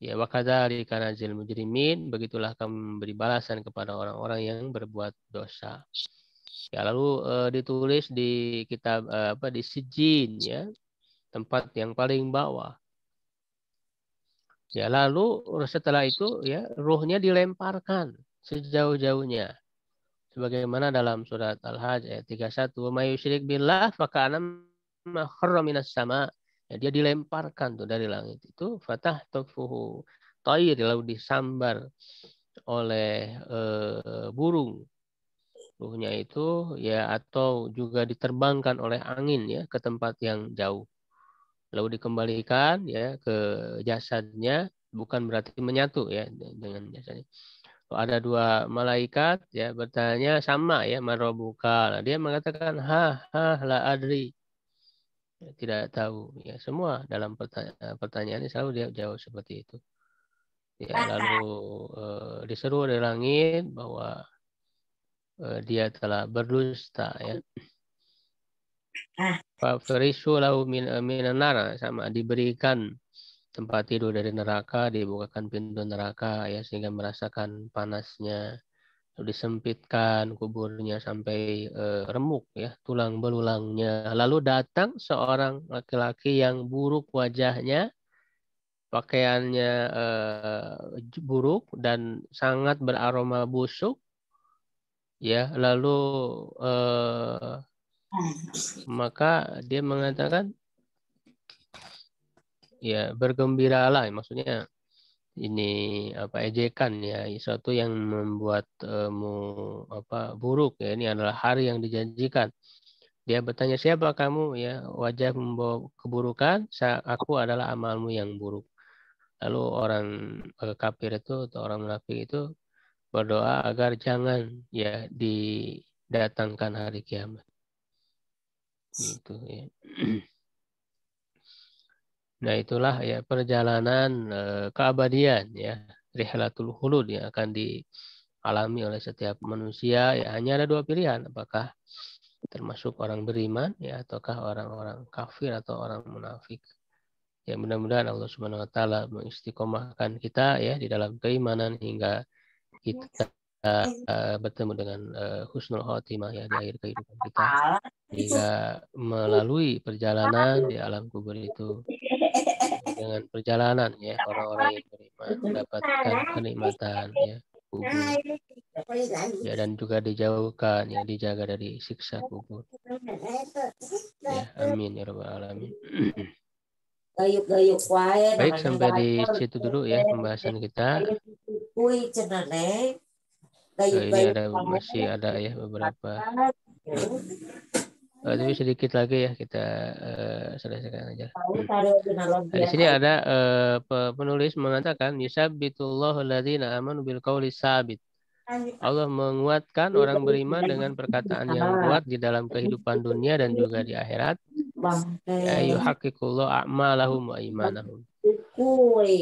Ya wakadari karena mujrimin begitulah kami memberi balasan kepada orang-orang yang berbuat dosa. Ya lalu e, ditulis di kitab e, apa di sijin ya tempat yang paling bawah. Ya lalu setelah itu ya ruhnya dilemparkan sejauh-jauhnya. Sebagaimana dalam surat Al-Hajj ayat 31, "Wa yusyrik billah faka'anam sama." Ya, dia dilemparkan tuh dari langit itu fatah tofuhu tayir lalu disambar oleh e, burung burungnya itu ya atau juga diterbangkan oleh angin ya ke tempat yang jauh lalu dikembalikan ya ke jasadnya bukan berarti menyatu ya dengan jasadnya ada dua malaikat ya bertanya sama ya marobuka. Nah, dia mengatakan ha ha la adri. Ya, tidak tahu ya semua dalam pertanyaan ini selalu dia jawab seperti itu. Ya, lalu eh, diseru dari langit bahwa eh, dia telah berdusta ya. Pak ah. farisu lahu sama diberikan tempat tidur dari neraka, dibukakan pintu neraka ya sehingga merasakan panasnya, lalu disempitkan kuburnya sampai e, remuk ya tulang belulangnya. Lalu datang seorang laki-laki yang buruk wajahnya, pakaiannya e, buruk dan sangat beraroma busuk ya lalu eh, hmm. maka dia mengatakan ya bergembiralah maksudnya ini apa ejekan ya sesuatu yang membuatmu eh, apa buruk ya ini adalah hari yang dijanjikan dia bertanya siapa kamu ya wajah membawa keburukan aku adalah amalmu yang buruk lalu orang eh, kafir itu atau orang munafik itu berdoa agar jangan ya didatangkan hari kiamat Itu ya <clears throat> Nah, itulah ya perjalanan eh, keabadian ya, rihlatul hulud yang akan dialami oleh setiap manusia. Ya, hanya ada dua pilihan, apakah termasuk orang beriman ya ataukah orang-orang kafir atau orang munafik. Ya, mudah-mudahan Allah Subhanahu wa taala mengistiqomahkan kita ya di dalam keimanan hingga kita uh, bertemu dengan uh, husnul khotimah ya di akhir kehidupan kita. Iya, tidak melalui perjalanan di alam kubur itu dengan perjalanan ya orang-orang yang beriman mendapatkan kenikmatan ya kubur ya dan juga dijauhkan ya dijaga dari siksa kubur ya amin ya robbal alamin baik sampai di situ dulu ya pembahasan kita ini eh. ada masih ada ya beberapa iya. Uh, tapi iya. sedikit lagi ya kita uh, selesaikan aja. Nah, di sini ada uh, penulis mengatakan yusabbitullahu bil sabit. Allah menguatkan orang beriman dengan perkataan yang kuat di dalam kehidupan dunia dan juga di akhirat. Ya, a'malahum wa imanahum.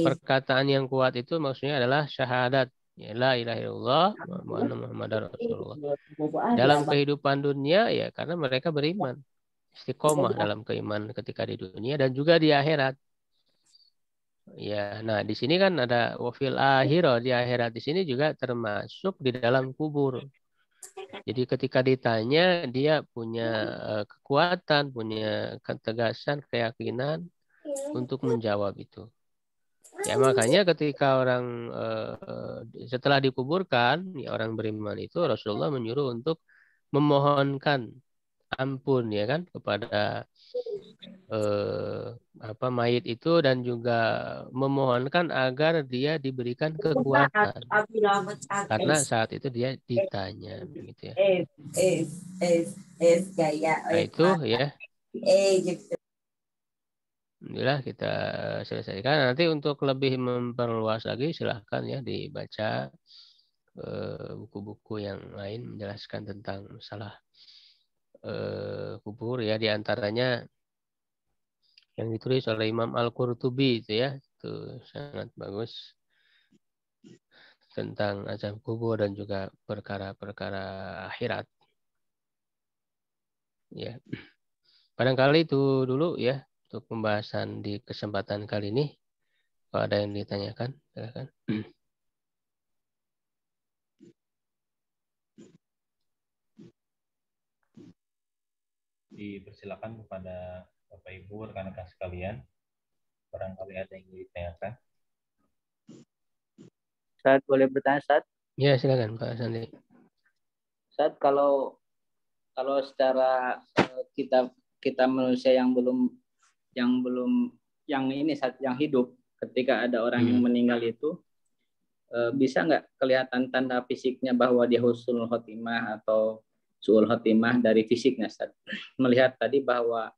Perkataan yang kuat itu maksudnya adalah syahadat ya la ilaha illallah Muhammad iya. Rasulullah. Iya, iya, dalam kehidupan dunia ya karena mereka beriman. Istiqomah dalam keimanan ketika di dunia dan juga di akhirat. Ya, nah di sini kan ada wafil akhirah di akhirat di sini juga termasuk di dalam kubur. Jadi ketika ditanya dia punya eh, kekuatan, punya ketegasan, keyakinan untuk menjawab itu. Ya makanya ketika orang uh, setelah dikuburkan, ya orang beriman itu Rasulullah menyuruh untuk memohonkan ampun ya kan kepada uh, apa mayit itu dan juga memohonkan agar dia diberikan kekuatan karena saat itu dia ditanya gitu ya eh, nah, itu ya gitu. Alhamdulillah kita eh, selesaikan. Nanti untuk lebih memperluas lagi silahkan ya dibaca eh, buku-buku yang lain menjelaskan tentang masalah eh, kubur ya diantaranya yang ditulis oleh Imam Al Qurtubi itu ya itu sangat bagus tentang azab kubur dan juga perkara-perkara akhirat. Ya. Barangkali itu dulu ya untuk pembahasan di kesempatan kali ini. Kalau ada yang ditanyakan, silakan. Dipersilakan kepada Bapak Ibu rekan-rekan sekalian. Barangkali ada yang ditanyakan. Saat boleh bertanya saat? Ya silakan Pak Sandi. Saat kalau kalau secara kita eh, kita manusia yang belum yang belum yang ini saat yang hidup ketika ada orang hmm. yang meninggal itu eh, bisa nggak kelihatan tanda fisiknya bahwa dia husnul khotimah atau suul khotimah dari fisiknya saat <clears throat> melihat tadi bahwa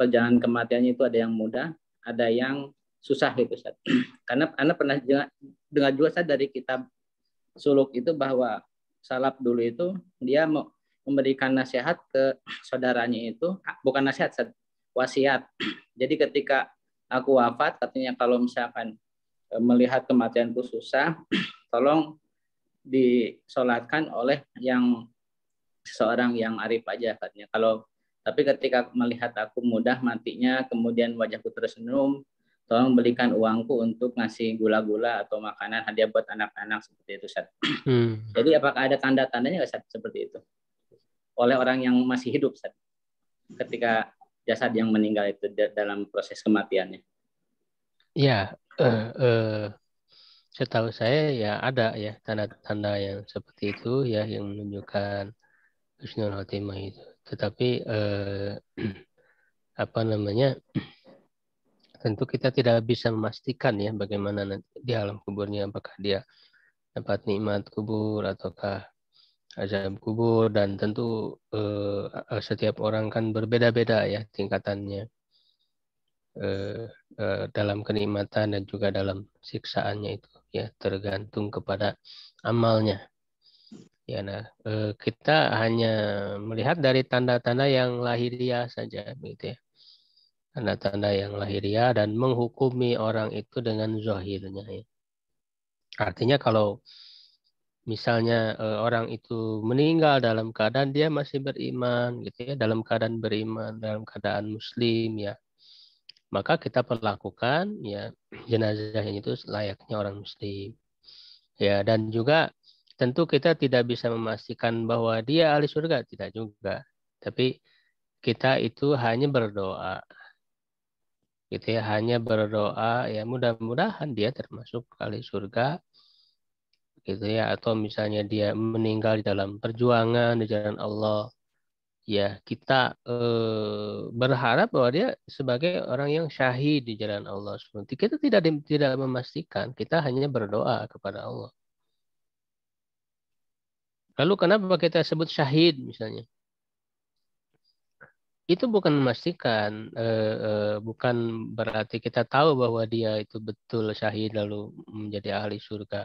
perjalanan kematiannya itu ada yang mudah ada yang susah gitu saat. <clears throat> karena anda pernah dengar, juga saya dari kitab suluk itu bahwa Salap dulu itu dia mau memberikan nasihat ke saudaranya itu bukan nasihat wasiat. <clears throat> Jadi ketika aku wafat, katanya kalau misalkan e, melihat kematianku susah, <clears throat> tolong disolatkan oleh yang seorang yang arif aja katanya. Kalau tapi ketika melihat aku mudah matinya, kemudian wajahku tersenyum, tolong belikan uangku untuk ngasih gula-gula atau makanan hadiah buat anak-anak seperti itu, <clears throat> Hmm. Jadi apakah ada tanda-tandanya seperti itu? Oleh orang yang masih hidup, Sat. Ketika jasad ya, yang meninggal itu dalam proses kematiannya? Ya, eh, eh, setahu saya ya ada ya tanda-tanda yang seperti itu ya yang menunjukkan husnul khotimah itu. Tetapi eh, <clears throat> apa namanya? <clears throat> Tentu kita tidak bisa memastikan ya bagaimana nanti di alam kuburnya apakah dia dapat nikmat kubur ataukah azab kubur dan tentu uh, setiap orang kan berbeda-beda ya tingkatannya uh, uh, dalam kenikmatan dan juga dalam siksaannya itu ya tergantung kepada amalnya ya nah uh, kita hanya melihat dari tanda-tanda yang lahiriah saja gitu ya tanda-tanda yang lahiriah dan menghukumi orang itu dengan zohirnya ya. artinya kalau misalnya uh, orang itu meninggal dalam keadaan dia masih beriman gitu ya dalam keadaan beriman dalam keadaan muslim ya maka kita perlakukan ya <clears throat> jenazahnya itu layaknya orang muslim ya dan juga tentu kita tidak bisa memastikan bahwa dia ahli surga tidak juga tapi kita itu hanya berdoa gitu ya hanya berdoa ya mudah-mudahan dia termasuk ahli surga gitu ya atau misalnya dia meninggal di dalam perjuangan di jalan Allah ya kita eh, berharap bahwa dia sebagai orang yang syahid di jalan Allah seperti kita tidak tidak memastikan kita hanya berdoa kepada Allah lalu kenapa kita sebut syahid misalnya itu bukan memastikan eh, eh, bukan berarti kita tahu bahwa dia itu betul syahid lalu menjadi ahli surga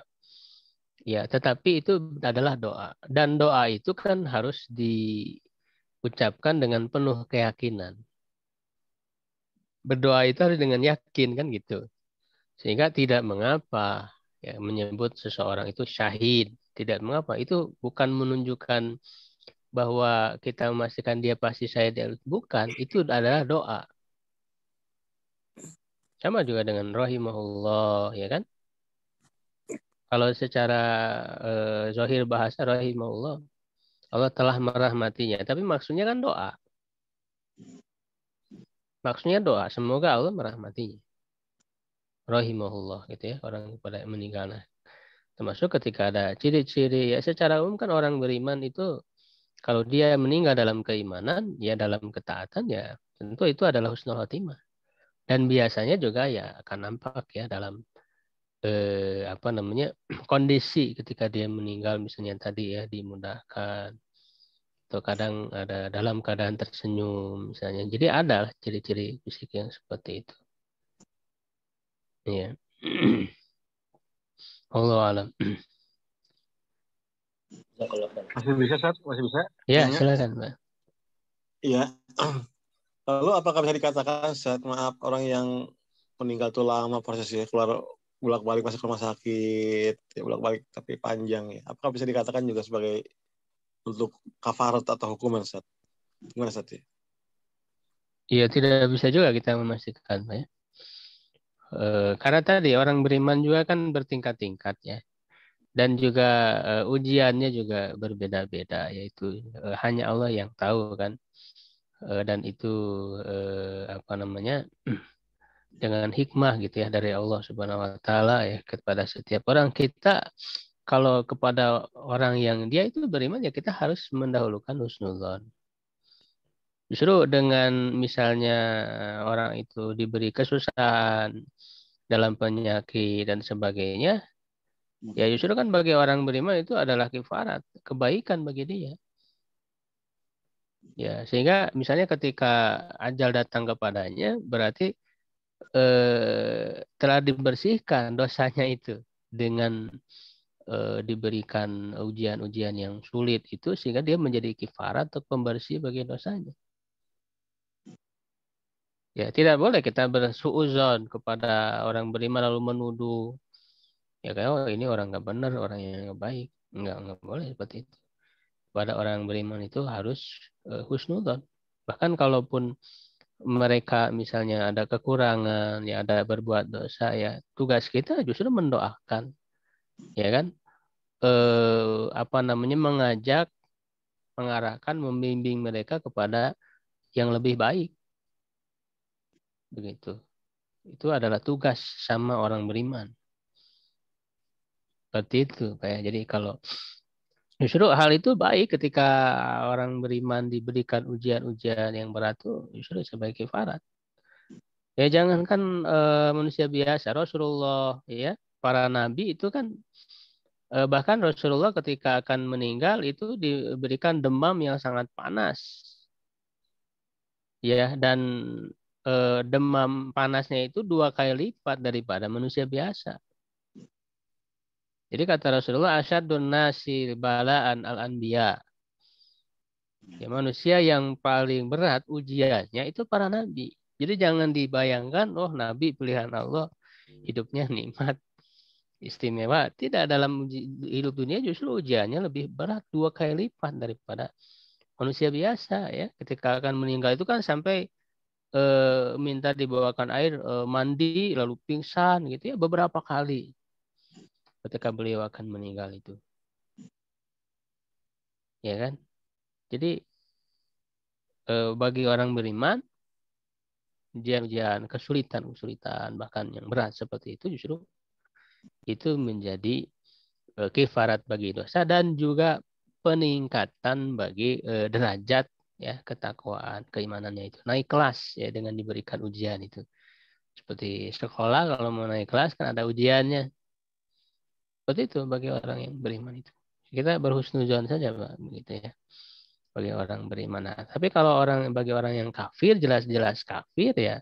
Ya, tetapi itu adalah doa. Dan doa itu kan harus diucapkan dengan penuh keyakinan. Berdoa itu harus dengan yakin kan gitu. Sehingga tidak mengapa ya, menyebut seseorang itu syahid. Tidak mengapa. Itu bukan menunjukkan bahwa kita memastikan dia pasti syahid. Bukan. Itu adalah doa. Sama juga dengan rahimahullah, ya kan? Kalau secara uh, eh, zohir bahasa rahimahullah, Allah telah merahmatinya. Tapi maksudnya kan doa. Maksudnya doa. Semoga Allah merahmatinya. Rahimahullah gitu ya. Orang pada meninggal. Nah, termasuk ketika ada ciri-ciri. Ya secara umum kan orang beriman itu kalau dia meninggal dalam keimanan, ya dalam ketaatan ya tentu itu adalah husnul khotimah. Dan biasanya juga ya akan nampak ya dalam eh, apa namanya <clears throat> kondisi ketika dia meninggal misalnya tadi ya dimudahkan atau kadang ada dalam keadaan tersenyum misalnya jadi ada ciri-ciri fisik yang seperti itu ya <clears throat> Allah alam <clears throat> masih bisa Sat? masih bisa ya silakan Pak ya lalu apakah bisa dikatakan saat maaf orang yang meninggal itu lama prosesnya keluar bolak balik masuk rumah sakit ya bolak balik tapi panjang ya apakah bisa dikatakan juga sebagai untuk kafarat atau hukuman saat? gimana saat ya? Iya tidak bisa juga kita memastikan ya. E, karena tadi orang beriman juga kan bertingkat-tingkat ya. Dan juga e, ujiannya juga berbeda-beda yaitu e, hanya Allah yang tahu kan. E, dan itu e, apa namanya? <clears throat> dengan hikmah gitu ya dari Allah Subhanahu wa taala ya kepada setiap orang kita kalau kepada orang yang dia itu beriman ya kita harus mendahulukan husnuzan. Justru dengan misalnya orang itu diberi kesusahan dalam penyakit dan sebagainya, ya justru kan bagi orang beriman itu adalah kifarat, kebaikan bagi dia. Ya, sehingga misalnya ketika ajal datang kepadanya, berarti eh, telah dibersihkan dosanya itu dengan eh, diberikan ujian-ujian yang sulit itu sehingga dia menjadi kifarat atau pembersih bagi dosanya. Ya, tidak boleh kita bersuuzon kepada orang beriman lalu menuduh ya kayak oh, ini orang nggak benar, orang yang nggak baik. Enggak, enggak boleh seperti itu. Pada orang beriman itu harus uh, eh, husnudon. Bahkan kalaupun mereka misalnya ada kekurangan, ya ada berbuat dosa, ya tugas kita justru mendoakan, ya kan? Eh, apa namanya mengajak, mengarahkan, membimbing mereka kepada yang lebih baik, begitu. Itu adalah tugas sama orang beriman. Seperti itu, kayak ya. jadi kalau justru hal itu baik ketika orang beriman diberikan ujian-ujian yang berat itu justru sebagai kifarat. Ya jangankan e, manusia biasa, Rasulullah ya, para nabi itu kan e, bahkan Rasulullah ketika akan meninggal itu diberikan demam yang sangat panas. Ya, dan e, demam panasnya itu dua kali lipat daripada manusia biasa. Jadi kata Rasulullah asyadun nasi balaan al anbiya. Ya, manusia yang paling berat ujiannya itu para nabi. Jadi jangan dibayangkan oh nabi pilihan Allah hidupnya <laughs> nikmat istimewa. Tidak dalam hidup dunia justru ujiannya lebih berat dua kali lipat daripada manusia biasa ya. Ketika akan meninggal itu kan sampai e, minta dibawakan air e, mandi lalu pingsan gitu ya beberapa kali ketika beliau akan meninggal itu. Ya kan? Jadi eh, bagi orang beriman ujian-ujian, kesulitan-kesulitan bahkan yang berat seperti itu justru itu menjadi eh, kifarat bagi dosa dan juga peningkatan bagi eh, derajat ya ketakwaan keimanannya itu naik kelas ya dengan diberikan ujian itu seperti sekolah kalau mau naik kelas kan ada ujiannya seperti itu bagi orang yang beriman itu. Kita berhusnuzon saja, Pak, begitu ya. Bagi orang beriman. Nah, tapi kalau orang bagi orang yang kafir jelas-jelas kafir ya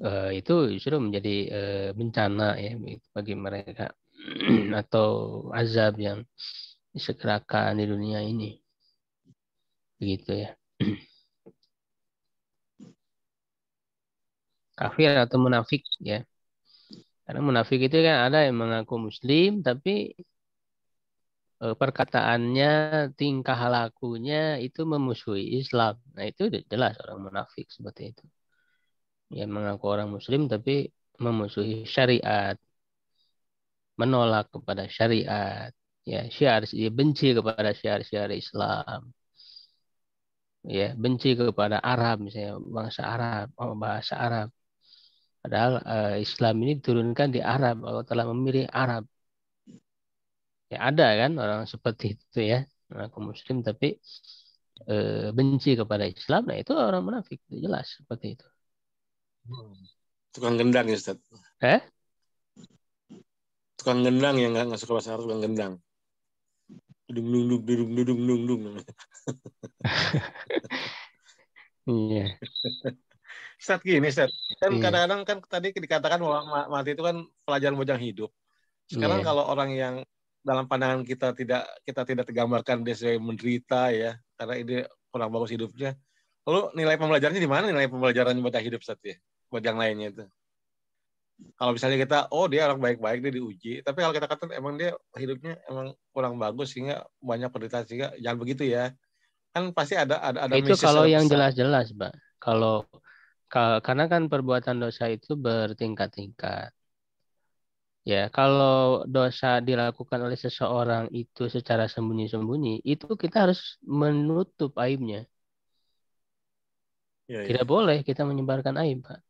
eh, itu justru menjadi eh, bencana ya bagi mereka <clears throat> atau azab yang disekerakan di dunia ini. Begitu ya. <clears throat> kafir atau munafik ya karena munafik itu kan ada yang mengaku muslim tapi eh, perkataannya, tingkah lakunya itu memusuhi Islam. Nah, itu jelas orang munafik seperti itu. Ya mengaku orang muslim tapi memusuhi syariat. Menolak kepada syariat. Ya, syiar dia benci kepada syiar-syiar Islam. Ya, benci kepada Arab misalnya, bangsa Arab, oh, bahasa Arab. Padahal uh, Islam ini diturunkan di Arab. Allah telah memilih Arab. Ya ada kan orang seperti itu ya. Aku muslim tapi uh, benci kepada Islam. Nah itu orang munafik. Itu jelas seperti itu. Hmm. Tukang gendang ya Ustaz. Eh? Tukang gendang yang nggak suka bahasa Arab, tukang gendang. Dudung, dudung, dudung, dudung, <laughs> dudung, dudung. Iya. <laughs> Set gini, set. Kan hmm. kadang-kadang kan tadi dikatakan bahwa mati itu kan pelajaran bujang hidup. Sekarang yeah. kalau orang yang dalam pandangan kita tidak kita tidak tergambarkan dia sebagai menderita ya, karena ini kurang bagus hidupnya. Lalu nilai pembelajarannya di mana nilai pembelajaran buat hidup set ya? Buat yang lainnya itu. Kalau misalnya kita, oh dia orang baik-baik, dia diuji. Tapi kalau kita katakan emang dia hidupnya emang kurang bagus sehingga banyak penderitaan sehingga jangan begitu ya. Kan pasti ada ada ada Itu kalau yang jelas-jelas, mbak. Kalau karena kan perbuatan dosa itu bertingkat-tingkat. Ya, kalau dosa dilakukan oleh seseorang itu secara sembunyi-sembunyi, itu kita harus menutup aibnya. Ya, ya. Tidak boleh kita menyebarkan aib, Pak.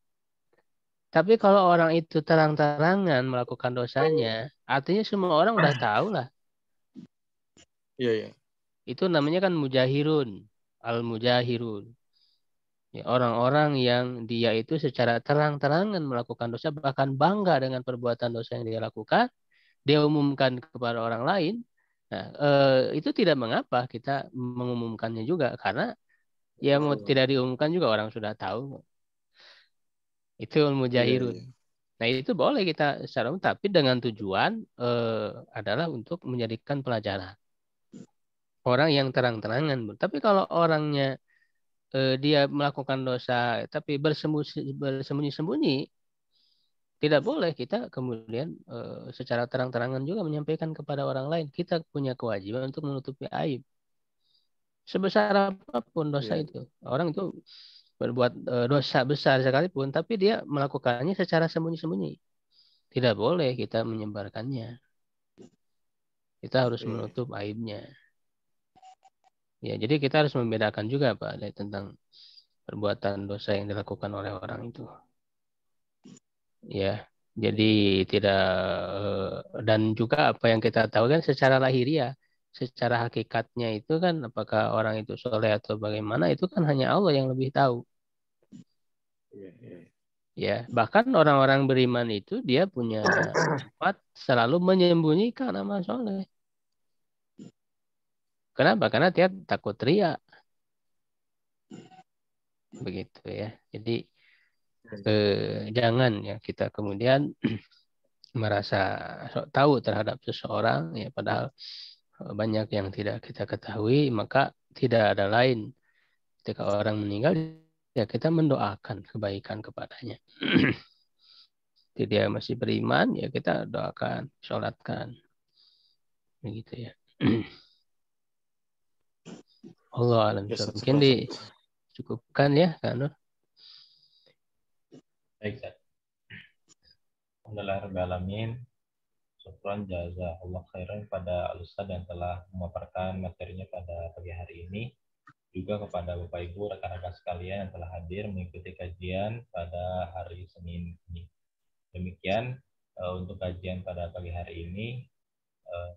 Tapi kalau orang itu terang-terangan melakukan dosanya, artinya semua orang udah tahu lah. Iya, iya. Itu namanya kan mujahirun, al-mujahirun. Ya, orang-orang yang dia itu secara terang-terangan melakukan dosa, bahkan bangga dengan perbuatan dosa yang dia lakukan, dia umumkan kepada orang lain. Nah, eh, itu tidak mengapa kita mengumumkannya juga, karena ya mau tidak diumumkan juga orang sudah tahu. Itu ilmu iya, jahirun. yeah. Iya. Nah itu boleh kita secara umum, tapi dengan tujuan eh, adalah untuk menjadikan pelajaran orang yang terang-terangan. Tapi kalau orangnya eh, dia melakukan dosa tapi bersembunyi-sembunyi tidak boleh kita kemudian eh, secara terang-terangan juga menyampaikan kepada orang lain kita punya kewajiban untuk menutupi aib sebesar apapun dosa ya. itu orang itu berbuat eh, dosa besar sekalipun tapi dia melakukannya secara sembunyi-sembunyi tidak boleh kita menyebarkannya kita harus iya. menutup aibnya Ya, jadi kita harus membedakan juga Pak dari tentang perbuatan dosa yang dilakukan oleh orang itu. Ya, jadi tidak eh, dan juga apa yang kita tahu kan secara lahiriah, secara hakikatnya itu kan apakah orang itu soleh atau bagaimana itu kan hanya Allah yang lebih tahu. Iya, iya. Ya, bahkan orang-orang beriman itu dia punya <coughs> sifat selalu menyembunyikan nama soleh. Kenapa? Karena dia takut ria. Begitu ya. Jadi eh, jangan ya kita kemudian <clears throat> merasa sok tahu terhadap seseorang ya padahal eh, banyak yang tidak kita ketahui maka tidak ada lain ketika orang meninggal ya kita mendoakan kebaikan kepadanya <clears throat> dia masih beriman ya kita doakan sholatkan begitu ya <clears throat> Allah alam. Ya, Mungkin cukupkan ya, Kak Nur. Baik, Ustaz. Alhamdulillahirrahmanirrahim. Syukran jaza Allah khairan pada al yang telah memaparkan materinya pada pagi hari ini. Juga kepada Bapak Ibu, rekan-rekan sekalian yang telah hadir mengikuti kajian pada hari Senin ini. Demikian eh, untuk kajian pada pagi hari ini. Eh,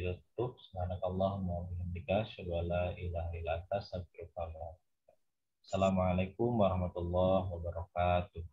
Iltub. Subhanakallahumma wa bihamdika. Asyhadu an la ilaha illa anta astaghfiruka wa Assalamualaikum warahmatullahi wabarakatuh.